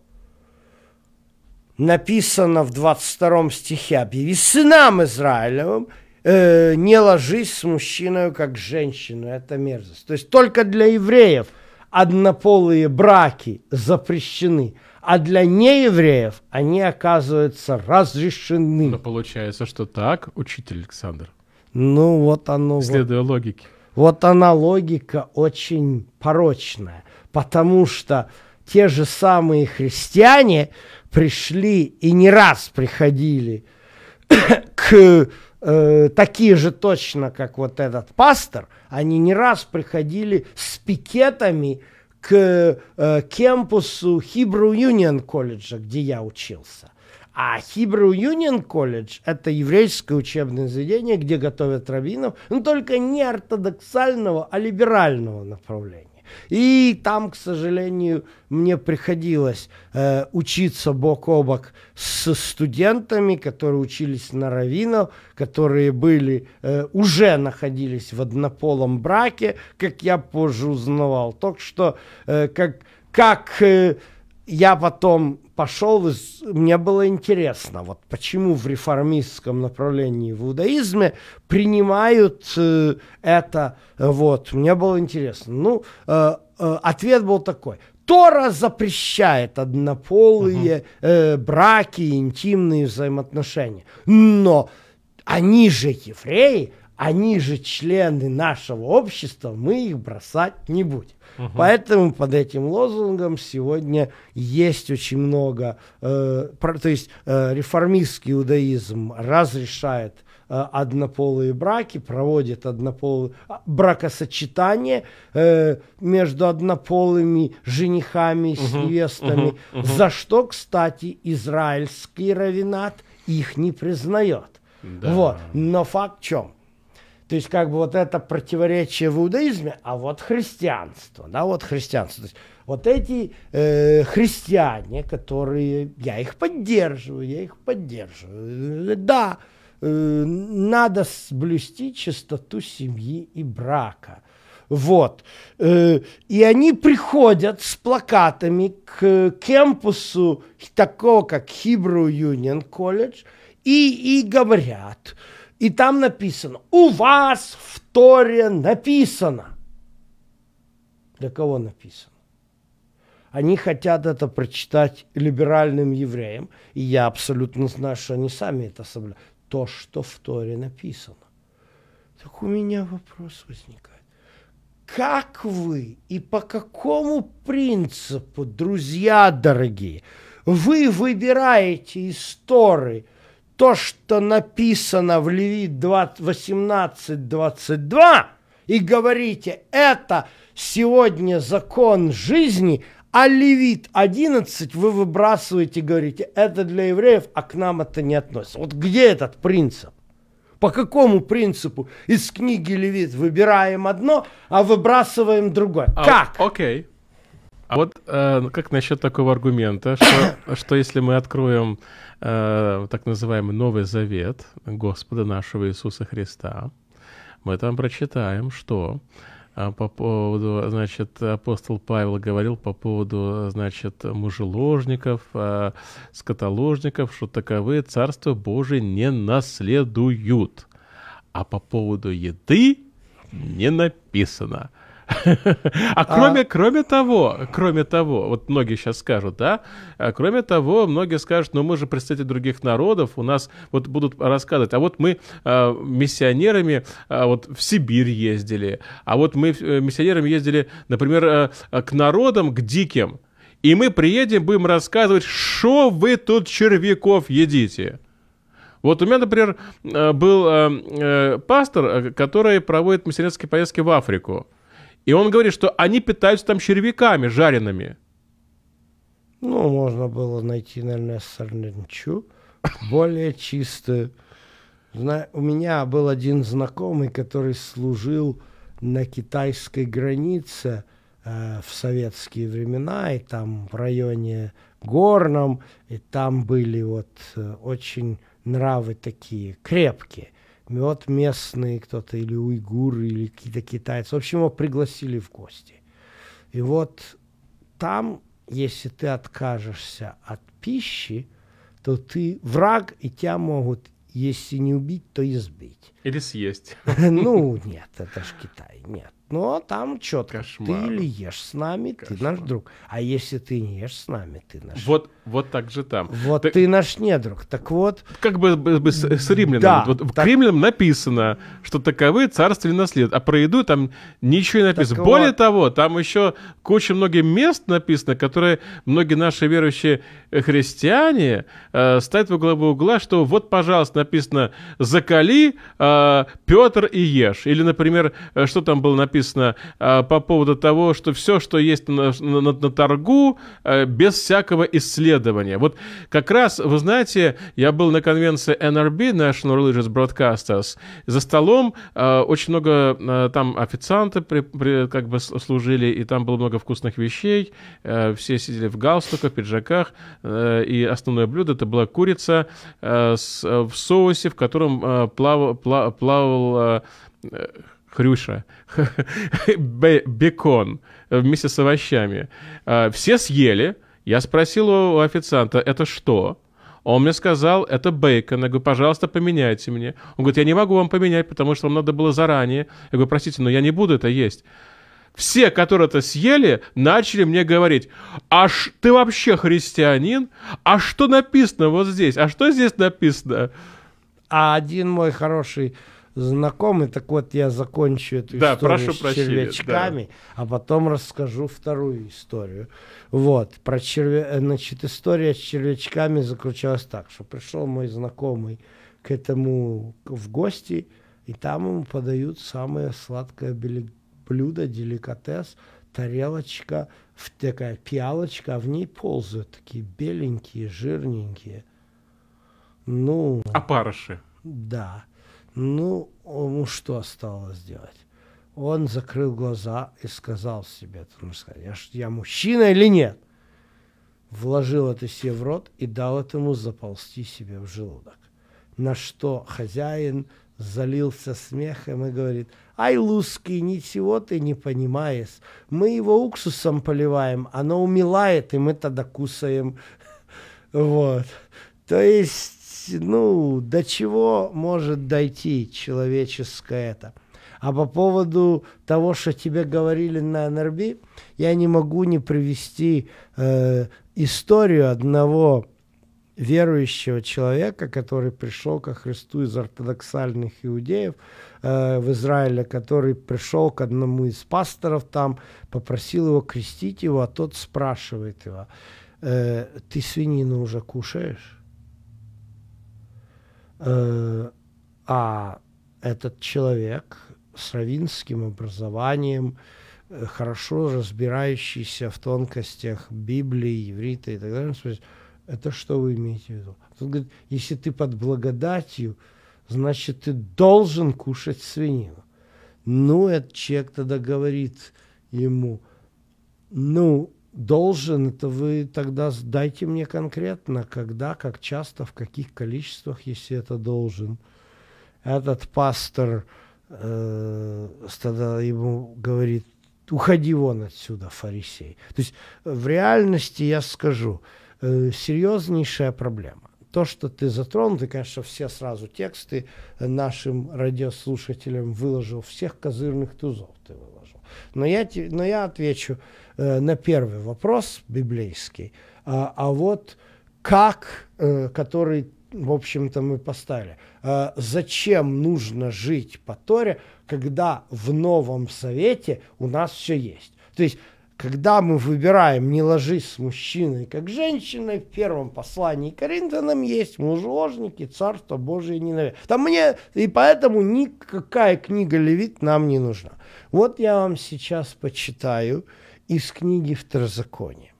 написано в 22 стихе, объяви сынам Израилевым, э, не ложись с мужчиной, как женщину, это мерзость. То есть только для евреев однополые браки запрещены, а для неевреев они оказываются разрешены. Но получается, что так, учитель Александр. Ну вот оно... Следуя вот, логике. Вот она логика очень порочная, потому что те же самые христиане пришли и не раз приходили к э, такие же точно, как вот этот пастор, они не раз приходили с пикетами к э, кемпусу Hebrew Union колледжа, где я учился. А Hebrew Union College – это еврейское учебное заведение, где готовят раввинов, но только не ортодоксального, а либерального направления. И там, к сожалению, мне приходилось э, учиться бок о бок с студентами, которые учились на раввинов, которые были, э, уже находились в однополом браке, как я позже узнавал. так что, э, как, как э, я потом пошел, мне было интересно, вот почему в реформистском направлении в иудаизме принимают э, это, э, вот, мне было интересно. Ну, э, ответ был такой. Тора запрещает однополые угу. э, браки, интимные взаимоотношения. Но они же евреи, они же члены нашего общества, мы их бросать не будем. Угу. Поэтому под этим лозунгом сегодня есть очень много, э, про, то есть э, реформистский иудаизм разрешает э, однополые браки, проводит однополые а, бракосочетания э, между однополыми женихами угу. с невестами, угу. Угу. за что, кстати, израильский равенат их не признает. Да. Вот. Но факт в чем? То есть как бы вот это противоречие в иудаизме, а вот христианство, да, вот христианство. То есть вот эти э, христиане, которые, я их поддерживаю, я их поддерживаю. Да, э, надо соблюсти чистоту семьи и брака. Вот. Э, и они приходят с плакатами к кемпусу такого, как Hebrew Union College, и, и говорят, э, и там написано, у вас в Торе написано. Для кого написано? Они хотят это прочитать либеральным евреям. И я абсолютно знаю, что они сами это соблюдают. То, что в Торе написано. Так у меня вопрос возникает. Как вы и по какому принципу, друзья дорогие, вы выбираете из Торы – то, что написано в Левит 18.22, и говорите, это сегодня закон жизни, а Левит 11 вы выбрасываете, говорите, это для евреев, а к нам это не относится. Вот где этот принцип? По какому принципу из книги Левит выбираем одно, а выбрасываем другое? А, как? Окей. Okay. А вот э, ну, как насчет такого аргумента, что, что если мы откроем э, так называемый Новый Завет Господа нашего Иисуса Христа, мы там прочитаем, что э, по поводу, значит, апостол Павел говорил по поводу, значит, мужеложников, э, скотоложников, что таковые Царство Божие не наследуют. А по поводу еды не написано – А кроме, а. кроме того, кроме того, вот многие сейчас скажут, да, а кроме того, многие скажут, но ну, мы же представители других народов, у нас вот будут рассказывать, а вот мы а, миссионерами вот в Сибирь ездили, а вот мы э, миссионерами ездили, например, э, к народам, к диким, и мы приедем, будем рассказывать, что вы тут червяков едите. Вот у меня, например, э, был пастор, который проводит миссионерские поездки в Африку. И он говорит, что они питаются там червяками жареными. Ну, можно было найти, наверное, сорнячу более чистую. Зна... У меня был один знакомый, который служил на китайской границе э, в советские времена, и там в районе Горном, и там были вот э, очень нравы такие крепкие мед местный кто-то, или уйгуры, или какие-то китайцы. В общем, его пригласили в гости. И вот там, если ты откажешься от пищи, то ты враг, и тебя могут, если не убить, то избить. Или съесть. Ну, нет, это же Китай, нет. Но там четко. Кошмар. Ты или ешь с нами, Кошмар. ты наш друг. А если ты не ешь с нами, ты наш... Вот, вот так же там. Вот так... ты наш недруг. Так вот... Как бы, бы с, э, с римлянами. Да, вот, так... В Кремле написано, что таковы царственные наслед. А про еду там ничего не написано. Так Более вот... того, там еще куча многих мест написано, которые многие наши верующие э, христиане э, ставят во главу угла, что вот, пожалуйста, написано «закали э, Петр и ешь». Или, например, э, что там было написано? написано э, по поводу того, что все, что есть на, на, на торгу, э, без всякого исследования. Вот как раз, вы знаете, я был на конвенции NRB, National Religious Broadcasters, за столом э, очень много э, там официанты при, при, как бы служили, и там было много вкусных вещей, э, все сидели в галстуках, пиджаках, э, и основное блюдо это была курица э, с, в соусе, в котором э, плав, плав, плавал э, хрюша, бекон вместе с овощами. А, все съели. Я спросил у официанта, это что? Он мне сказал, это бейкон. Я говорю, пожалуйста, поменяйте мне. Он говорит, я не могу вам поменять, потому что вам надо было заранее. Я говорю, простите, но я не буду это есть. Все, которые это съели, начали мне говорить, а ш, ты вообще христианин? А что написано вот здесь? А что здесь написано? А один мой хороший знакомы. Так вот, я закончу эту да, историю прошу с прощения, червячками, да. а потом расскажу вторую историю. Вот, про червя... Э, значит, история с червячками заключалась так, что пришел мой знакомый к этому в гости, и там ему подают самое сладкое блюдо, деликатес, тарелочка, такая пиалочка, а в ней ползают такие беленькие, жирненькие. Ну... Опарыши. Да. Ну, ему что осталось делать? Он закрыл глаза и сказал себе, ну, я, я мужчина или нет? Вложил это себе в рот и дал этому заползти себе в желудок. На что хозяин залился смехом и говорит, ай, Луский, ничего ты не понимаешь. Мы его уксусом поливаем, оно умилает, и мы тогда кусаем. Вот. То есть ну, до чего может дойти человеческое это. А по поводу того, что тебе говорили на НРБ, я не могу не привести э, историю одного верующего человека, который пришел ко Христу из ортодоксальных иудеев э, в Израиле, который пришел к одному из пасторов там, попросил его крестить его, а тот спрашивает его, э, ты свинину уже кушаешь? Э, а этот человек с равинским образованием, э, хорошо разбирающийся в тонкостях Библии, еврита и так далее, спрашивает, это что вы имеете в виду? Он говорит, если ты под благодатью, значит, ты должен кушать свинину. Ну, этот человек тогда говорит ему, ну, должен, это вы тогда дайте мне конкретно, когда, как часто, в каких количествах, если это должен. Этот пастор э, тогда ему говорит, уходи вон отсюда, фарисей. То есть э, в реальности я скажу, э, серьезнейшая проблема. То, что ты затронул, ты, конечно, все сразу тексты э, нашим радиослушателям выложил, всех козырных тузов ты выложил. Но я, но я отвечу э, на первый вопрос библейский. А, а вот как, э, который, в общем-то, мы поставили, э, зачем нужно жить по Торе, когда в Новом Совете у нас все есть? То есть когда мы выбираем «не ложись с мужчиной, как женщиной», в первом послании Коринфянам есть мужложники, царство Божие ненавидят. Там мне, и поэтому никакая книга Левит нам не нужна. Вот я вам сейчас почитаю из книги Второзакония.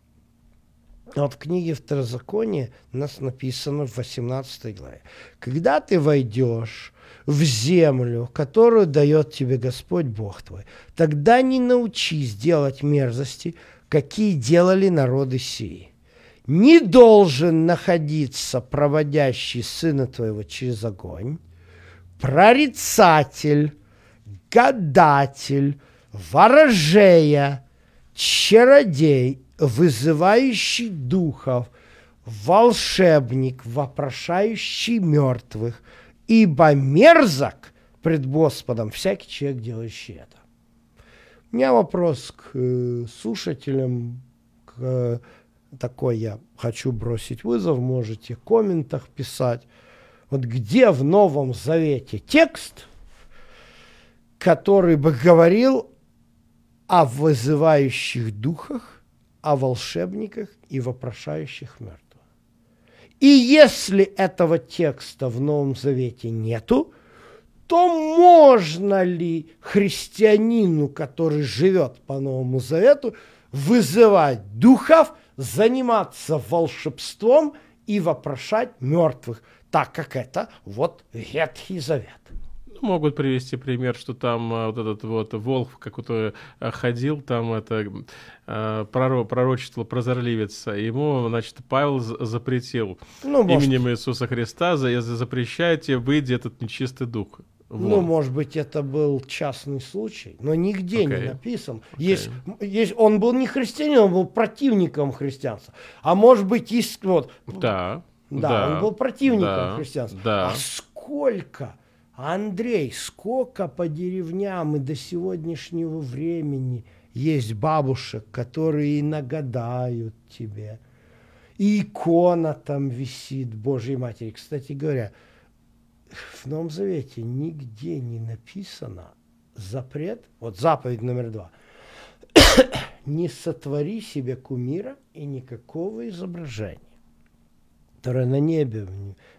Вот в книге Второзакония у нас написано в 18 главе. «Когда ты войдешь в землю, которую дает тебе Господь Бог твой. Тогда не научись делать мерзости, какие делали народы сии. Не должен находиться проводящий сына твоего через огонь, прорицатель, гадатель, ворожея, чародей, вызывающий духов, волшебник, вопрошающий мертвых – ибо мерзок пред Господом всякий человек, делающий это. У меня вопрос к э, слушателям, к, э, такой я хочу бросить вызов, можете в комментах писать. Вот где в Новом Завете текст, который бы говорил о вызывающих духах, о волшебниках и вопрошающих мертвых? И если этого текста в Новом Завете нету, то можно ли христианину, который живет по Новому Завету, вызывать духов, заниматься волшебством и вопрошать мертвых, так как это вот Ветхий Завет могут привести пример, что там а, вот этот вот волк какой-то э, ходил, там это э, проро, пророчествовал прозорливец, а ему, значит, Павел запретил ну, может. именем Иисуса Христа, за запрещайте, выйди этот нечистый дух. Вот. Ну, может быть, это был частный случай, но нигде okay. не написан. Okay. Есть, есть, он был не христианином, он был противником христианства. А может быть, есть, вот... Да. Да, да он был противником да, христианства. Да. А сколько Андрей, сколько по деревням и до сегодняшнего времени есть бабушек, которые нагадают тебе. И икона там висит Божьей Матери. Кстати говоря, в Новом Завете нигде не написано запрет, вот заповедь номер два, не сотвори себе кумира и никакого изображения, которое на небе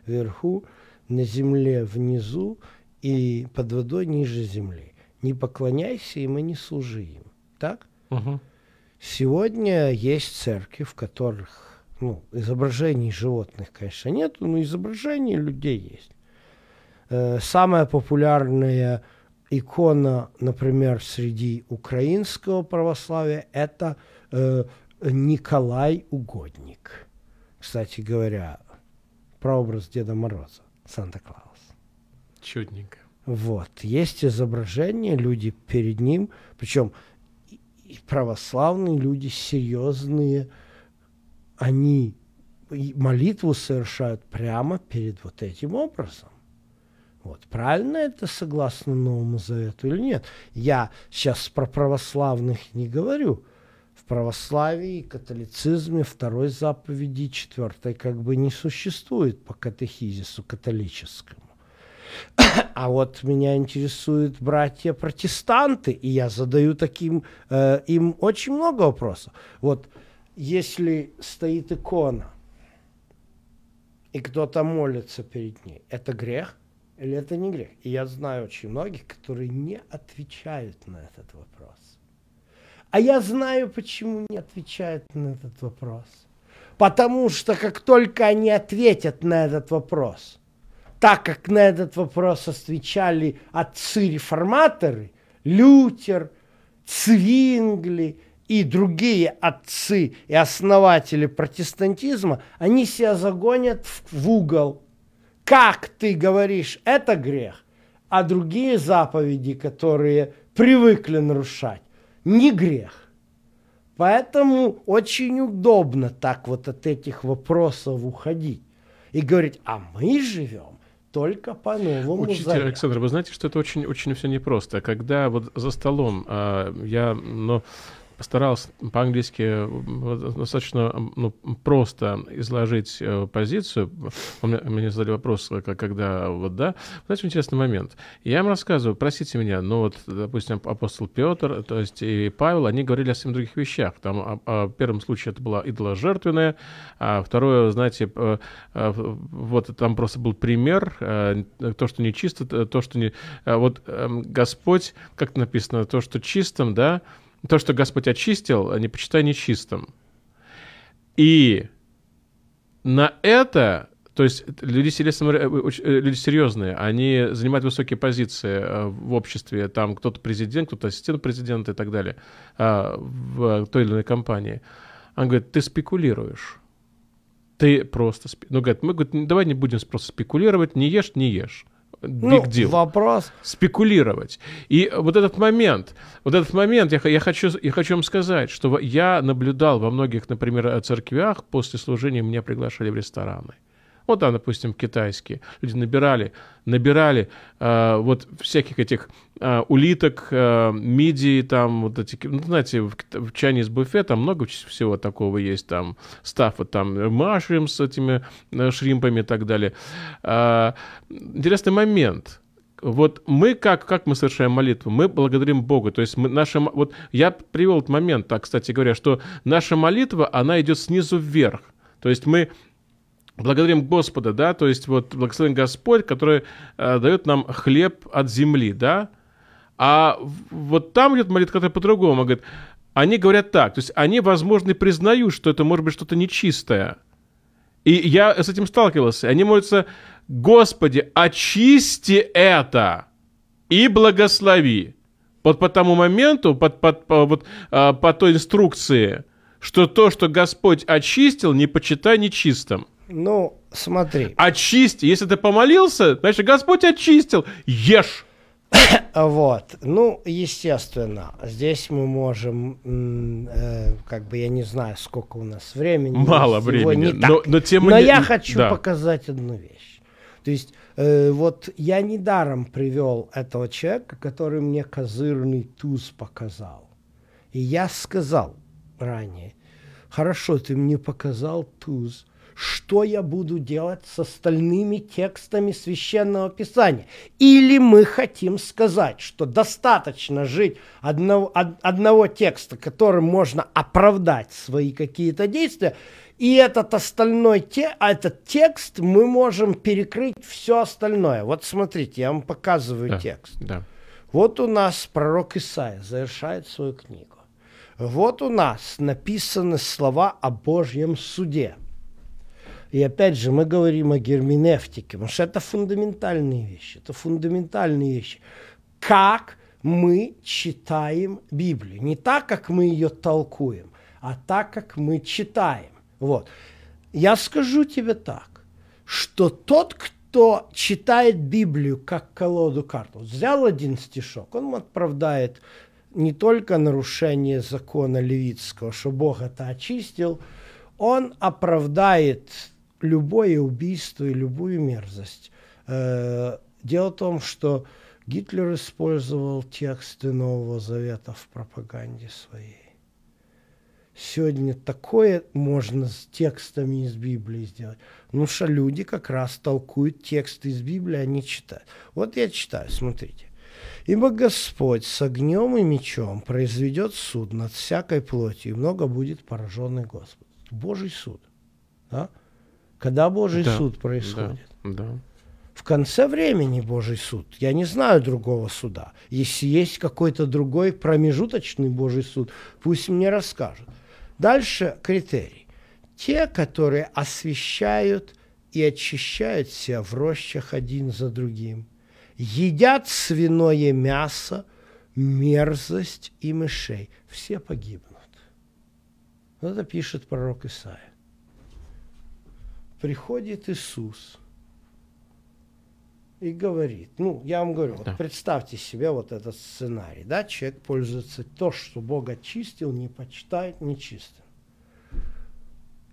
вверху, на земле внизу и под водой ниже земли. Не поклоняйся им и не служи им. Так? Угу. Сегодня есть церкви, в которых ну, изображений животных, конечно, нет, но изображений людей есть. Э, самая популярная икона, например, среди украинского православия, это э, Николай Угодник. Кстати говоря, прообраз Деда Мороза. Санта-Клаус. Чудненько. Вот. Есть изображение, люди перед ним, причем православные люди, серьезные, они молитву совершают прямо перед вот этим образом. Вот. Правильно это согласно Новому Завету или нет? Я сейчас про православных не говорю – в православии, католицизме второй заповеди, четвертой как бы не существует по катехизису католическому. А вот меня интересуют братья-протестанты, и я задаю таким э, им очень много вопросов. Вот если стоит икона, и кто-то молится перед ней, это грех или это не грех? И я знаю очень многих, которые не отвечают на этот вопрос. А я знаю, почему не отвечают на этот вопрос. Потому что как только они ответят на этот вопрос, так как на этот вопрос отвечали отцы-реформаторы, Лютер, Цвингли и другие отцы и основатели протестантизма, они себя загонят в угол. Как ты говоришь, это грех, а другие заповеди, которые привыкли нарушать, не грех. Поэтому очень удобно так вот от этих вопросов уходить и говорить, а мы живем только по новому Учитель заряду. Александр, вы знаете, что это очень-очень все непросто. Когда вот за столом а, я, но постарался по-английски достаточно ну, просто изложить э, позицию. Мне, мне задали вопрос, э, как когда вот да. Знаете, интересный момент. Я им рассказываю, простите меня, но вот, допустим, апостол Петр, то есть и Павел, они говорили о совсем других вещах. Там о, а, о, а, в первом случае это была идоложертвенная, а второе, знаете, э, вот там просто был пример, то, что нечисто, то, что не... Вот эм, Господь, как написано, то, что чистым, да, то, что Господь очистил, не почитай нечистым. И на это, то есть люди, э, э, серьезные, они занимают высокие позиции э, в обществе, там кто-то президент, кто-то ассистент президента и так далее в той или иной компании. Он говорит, ты спекулируешь. Ты просто... Спе... Ну, говорит, мы говорит, давай не будем просто спекулировать, не ешь, не ешь. Ну, big ну, deal. Вопрос. Спекулировать. И вот этот момент, вот этот момент, я, я, хочу, я хочу вам сказать, что я наблюдал во многих, например, церквях после служения меня приглашали в рестораны. Вот там, допустим, китайские. Люди набирали, набирали э, вот всяких этих э, улиток, э, мидии, там вот эти, ну, знаете, в, в Chinese Buffet там много всего такого есть, там стафа, там машрим с этими э, шримпами и так далее. Э, интересный момент – вот мы как, как мы совершаем молитву? Мы благодарим Бога. То есть мы, наша, вот я привел этот момент, так, кстати говоря, что наша молитва, она идет снизу вверх. То есть мы благодарим Господа, да, то есть вот благословен Господь, который э, дает нам хлеб от земли, да, а вот там идет молитва, которая по-другому, говорит, они говорят так, то есть они, возможно, признают, что это может быть что-то нечистое, и я с этим сталкивался, они молятся, Господи, очисти это и благослови, вот по тому моменту, под, под, по, вот, э, по той инструкции, что то, что Господь очистил, не почитай нечистым. Ну, смотри. Очисти. Если ты помолился, значит, Господь очистил. Ешь. Вот, ну, естественно, здесь мы можем, э, как бы я не знаю, сколько у нас времени. Мало времени. Не но, так. но, тем но я хочу да. показать одну вещь. То есть, э, вот я недаром привел этого человека, который мне козырный туз показал. И я сказал ранее, хорошо, ты мне показал туз, что я буду делать с остальными текстами священного писания. Или мы хотим сказать, что достаточно жить одного, од, одного текста, которым можно оправдать свои какие-то действия, и этот остальной те, а этот текст мы можем перекрыть все остальное. Вот смотрите, я вам показываю да, текст. Да. Вот у нас пророк Исаия завершает свою книгу. Вот у нас написаны слова о Божьем суде. И опять же, мы говорим о герменевтике, потому что это фундаментальные вещи. Это фундаментальные вещи. Как мы читаем Библию. Не так, как мы ее толкуем, а так, как мы читаем. Вот. Я скажу тебе так, что тот, кто читает Библию как колоду карт, вот взял один стишок, он оправдает не только нарушение закона левитского, что Бог это очистил, он оправдает любое убийство и любую мерзость. Э, дело в том, что Гитлер использовал тексты Нового Завета в пропаганде своей. Сегодня такое можно с текстами из Библии сделать. Ну что люди как раз толкуют тексты из Библии, они а читают. Вот я читаю, смотрите. «Ибо Господь с огнем и мечом произведет суд над всякой плотью, и много будет пораженных Господь». Божий суд. Да? когда Божий да. суд происходит. Да. Да. В конце времени Божий суд. Я не знаю другого суда. Если есть какой-то другой промежуточный Божий суд, пусть мне расскажут. Дальше критерий. Те, которые освещают и очищают себя в рощах один за другим, едят свиное мясо, мерзость и мышей. Все погибнут. Это пишет пророк Исаия приходит Иисус и говорит, ну, я вам говорю, да. представьте себе вот этот сценарий, да, человек пользуется то, что Бог очистил, не почитает нечистым.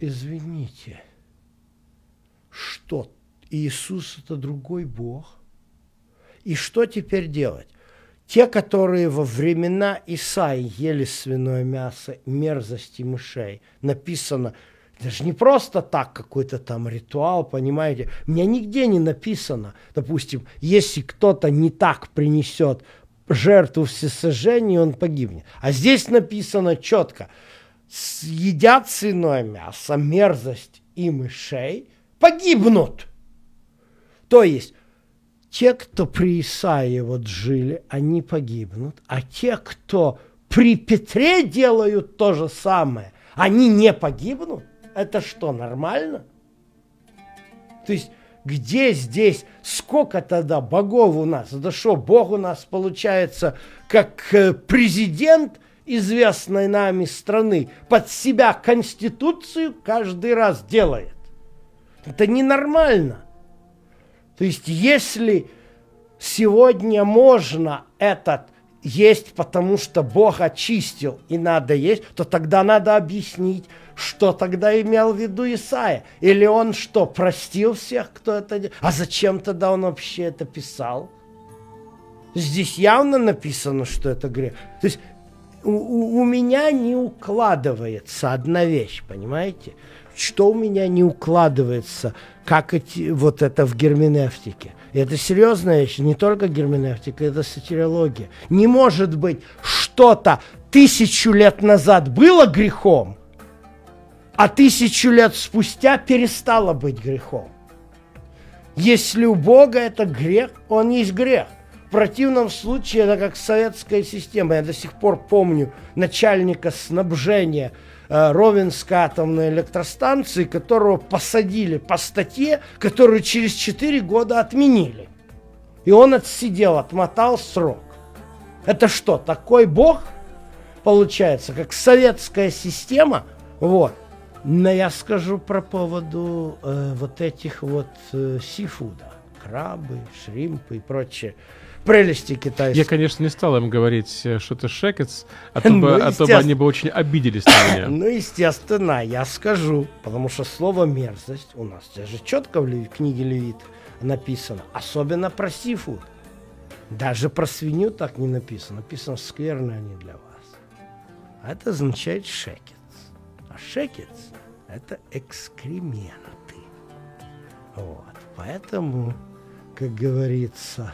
Извините, что Иисус это другой Бог? И что теперь делать? Те, которые во времена Исаи ели свиное мясо, мерзости мышей, написано – это же не просто так какой-то там ритуал, понимаете? У меня нигде не написано, допустим, если кто-то не так принесет жертву всесожжения, он погибнет. А здесь написано четко, съедят свиное мясо, а мерзость и мышей, погибнут. То есть, те, кто при Исаии вот жили, они погибнут, а те, кто при Петре делают то же самое, они не погибнут. Это что, нормально? То есть, где здесь, сколько тогда богов у нас? Да что, бог у нас получается как э, президент известной нами страны под себя конституцию каждый раз делает. Это ненормально. То есть, если сегодня можно этот есть, потому что Бог очистил, и надо есть, то тогда надо объяснить, что тогда имел в виду Исаия? Или он что, простил всех, кто это... А зачем тогда он вообще это писал? Здесь явно написано, что это грех. То есть у, у, у меня не укладывается одна вещь, понимаете? Что у меня не укладывается, как эти, вот это в герменевтике? Это серьезная вещь, не только герменевтика, это сатириология. Не может быть что-то тысячу лет назад было грехом, а тысячу лет спустя перестало быть грехом. Если у Бога это грех, он есть грех. В противном случае это как советская система. Я до сих пор помню начальника снабжения э, Ровенской атомной электростанции, которого посадили по статье, которую через 4 года отменили. И он отсидел, отмотал срок. Это что, такой бог? Получается, как советская система, вот, но я скажу про поводу э, вот этих вот э, сифуда. Крабы, шримпы и прочее прелести китайские. Я, конечно, не стал им говорить, э, что ты шекец, а то, ну, бы, а то бы они бы очень обиделись на меня. Ну, естественно, я скажу, потому что слово «мерзость» у нас даже четко в книге Левит написано, особенно про сифу. Даже про свинью так не написано. Написано «скверные они для вас». А это означает «шекец». А «шекец» это экскременты. Вот. Поэтому, как говорится,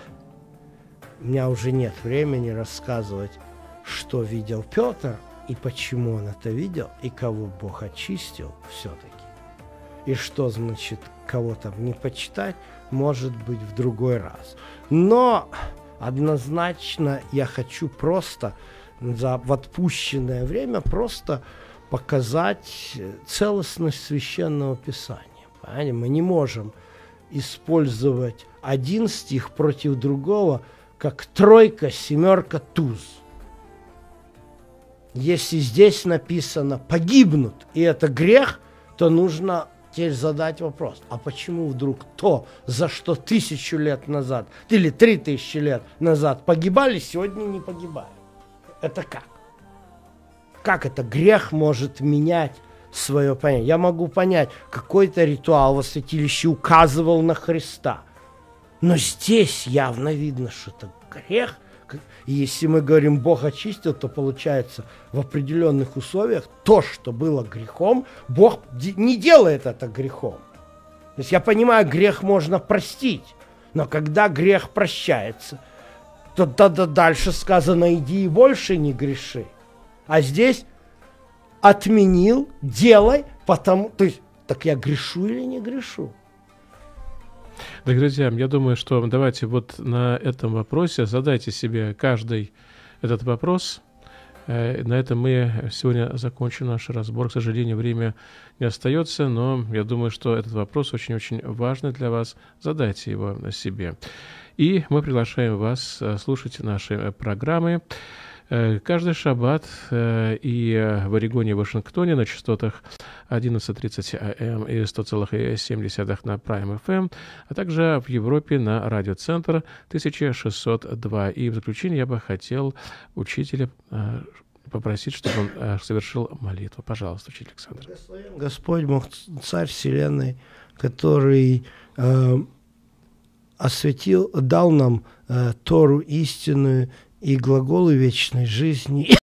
у меня уже нет времени рассказывать, что видел Петр и почему он это видел, и кого Бог очистил все-таки. И что значит кого там не почитать, может быть, в другой раз. Но однозначно я хочу просто за в отпущенное время просто показать целостность священного писания. Понимаете? Мы не можем использовать один стих против другого, как тройка, семерка, туз. Если здесь написано «погибнут», и это грех, то нужно теперь задать вопрос, а почему вдруг то, за что тысячу лет назад или три тысячи лет назад погибали, сегодня не погибают? Это как? как это грех может менять свое понятие? Я могу понять, какой-то ритуал во святилище указывал на Христа. Но здесь явно видно, что это грех. И если мы говорим «Бог очистил», то получается в определенных условиях то, что было грехом, Бог не делает это грехом. То есть я понимаю, грех можно простить, но когда грех прощается, то да, да, дальше сказано «иди и больше не греши». А здесь отменил, делай, потому... То есть, так я грешу или не грешу? Да, друзья, я думаю, что давайте вот на этом вопросе задайте себе каждый этот вопрос. Э, на этом мы сегодня закончим наш разбор. К сожалению, время не остается, но я думаю, что этот вопрос очень-очень важный для вас. Задайте его себе. И мы приглашаем вас э, слушать наши э, программы. Э, каждый шаббат э, и э, в Орегоне, и в Вашингтоне на частотах 11.30 АМ и 100,7 на Prime FM, а также в Европе на радиоцентр 1602. И в заключение я бы хотел учителя попросить, чтобы он совершил молитву. Пожалуйста, учитель Александр. Господь Бог, Царь Вселенной, который э, осветил, дал нам э, Тору истинную и глаголы вечной жизни,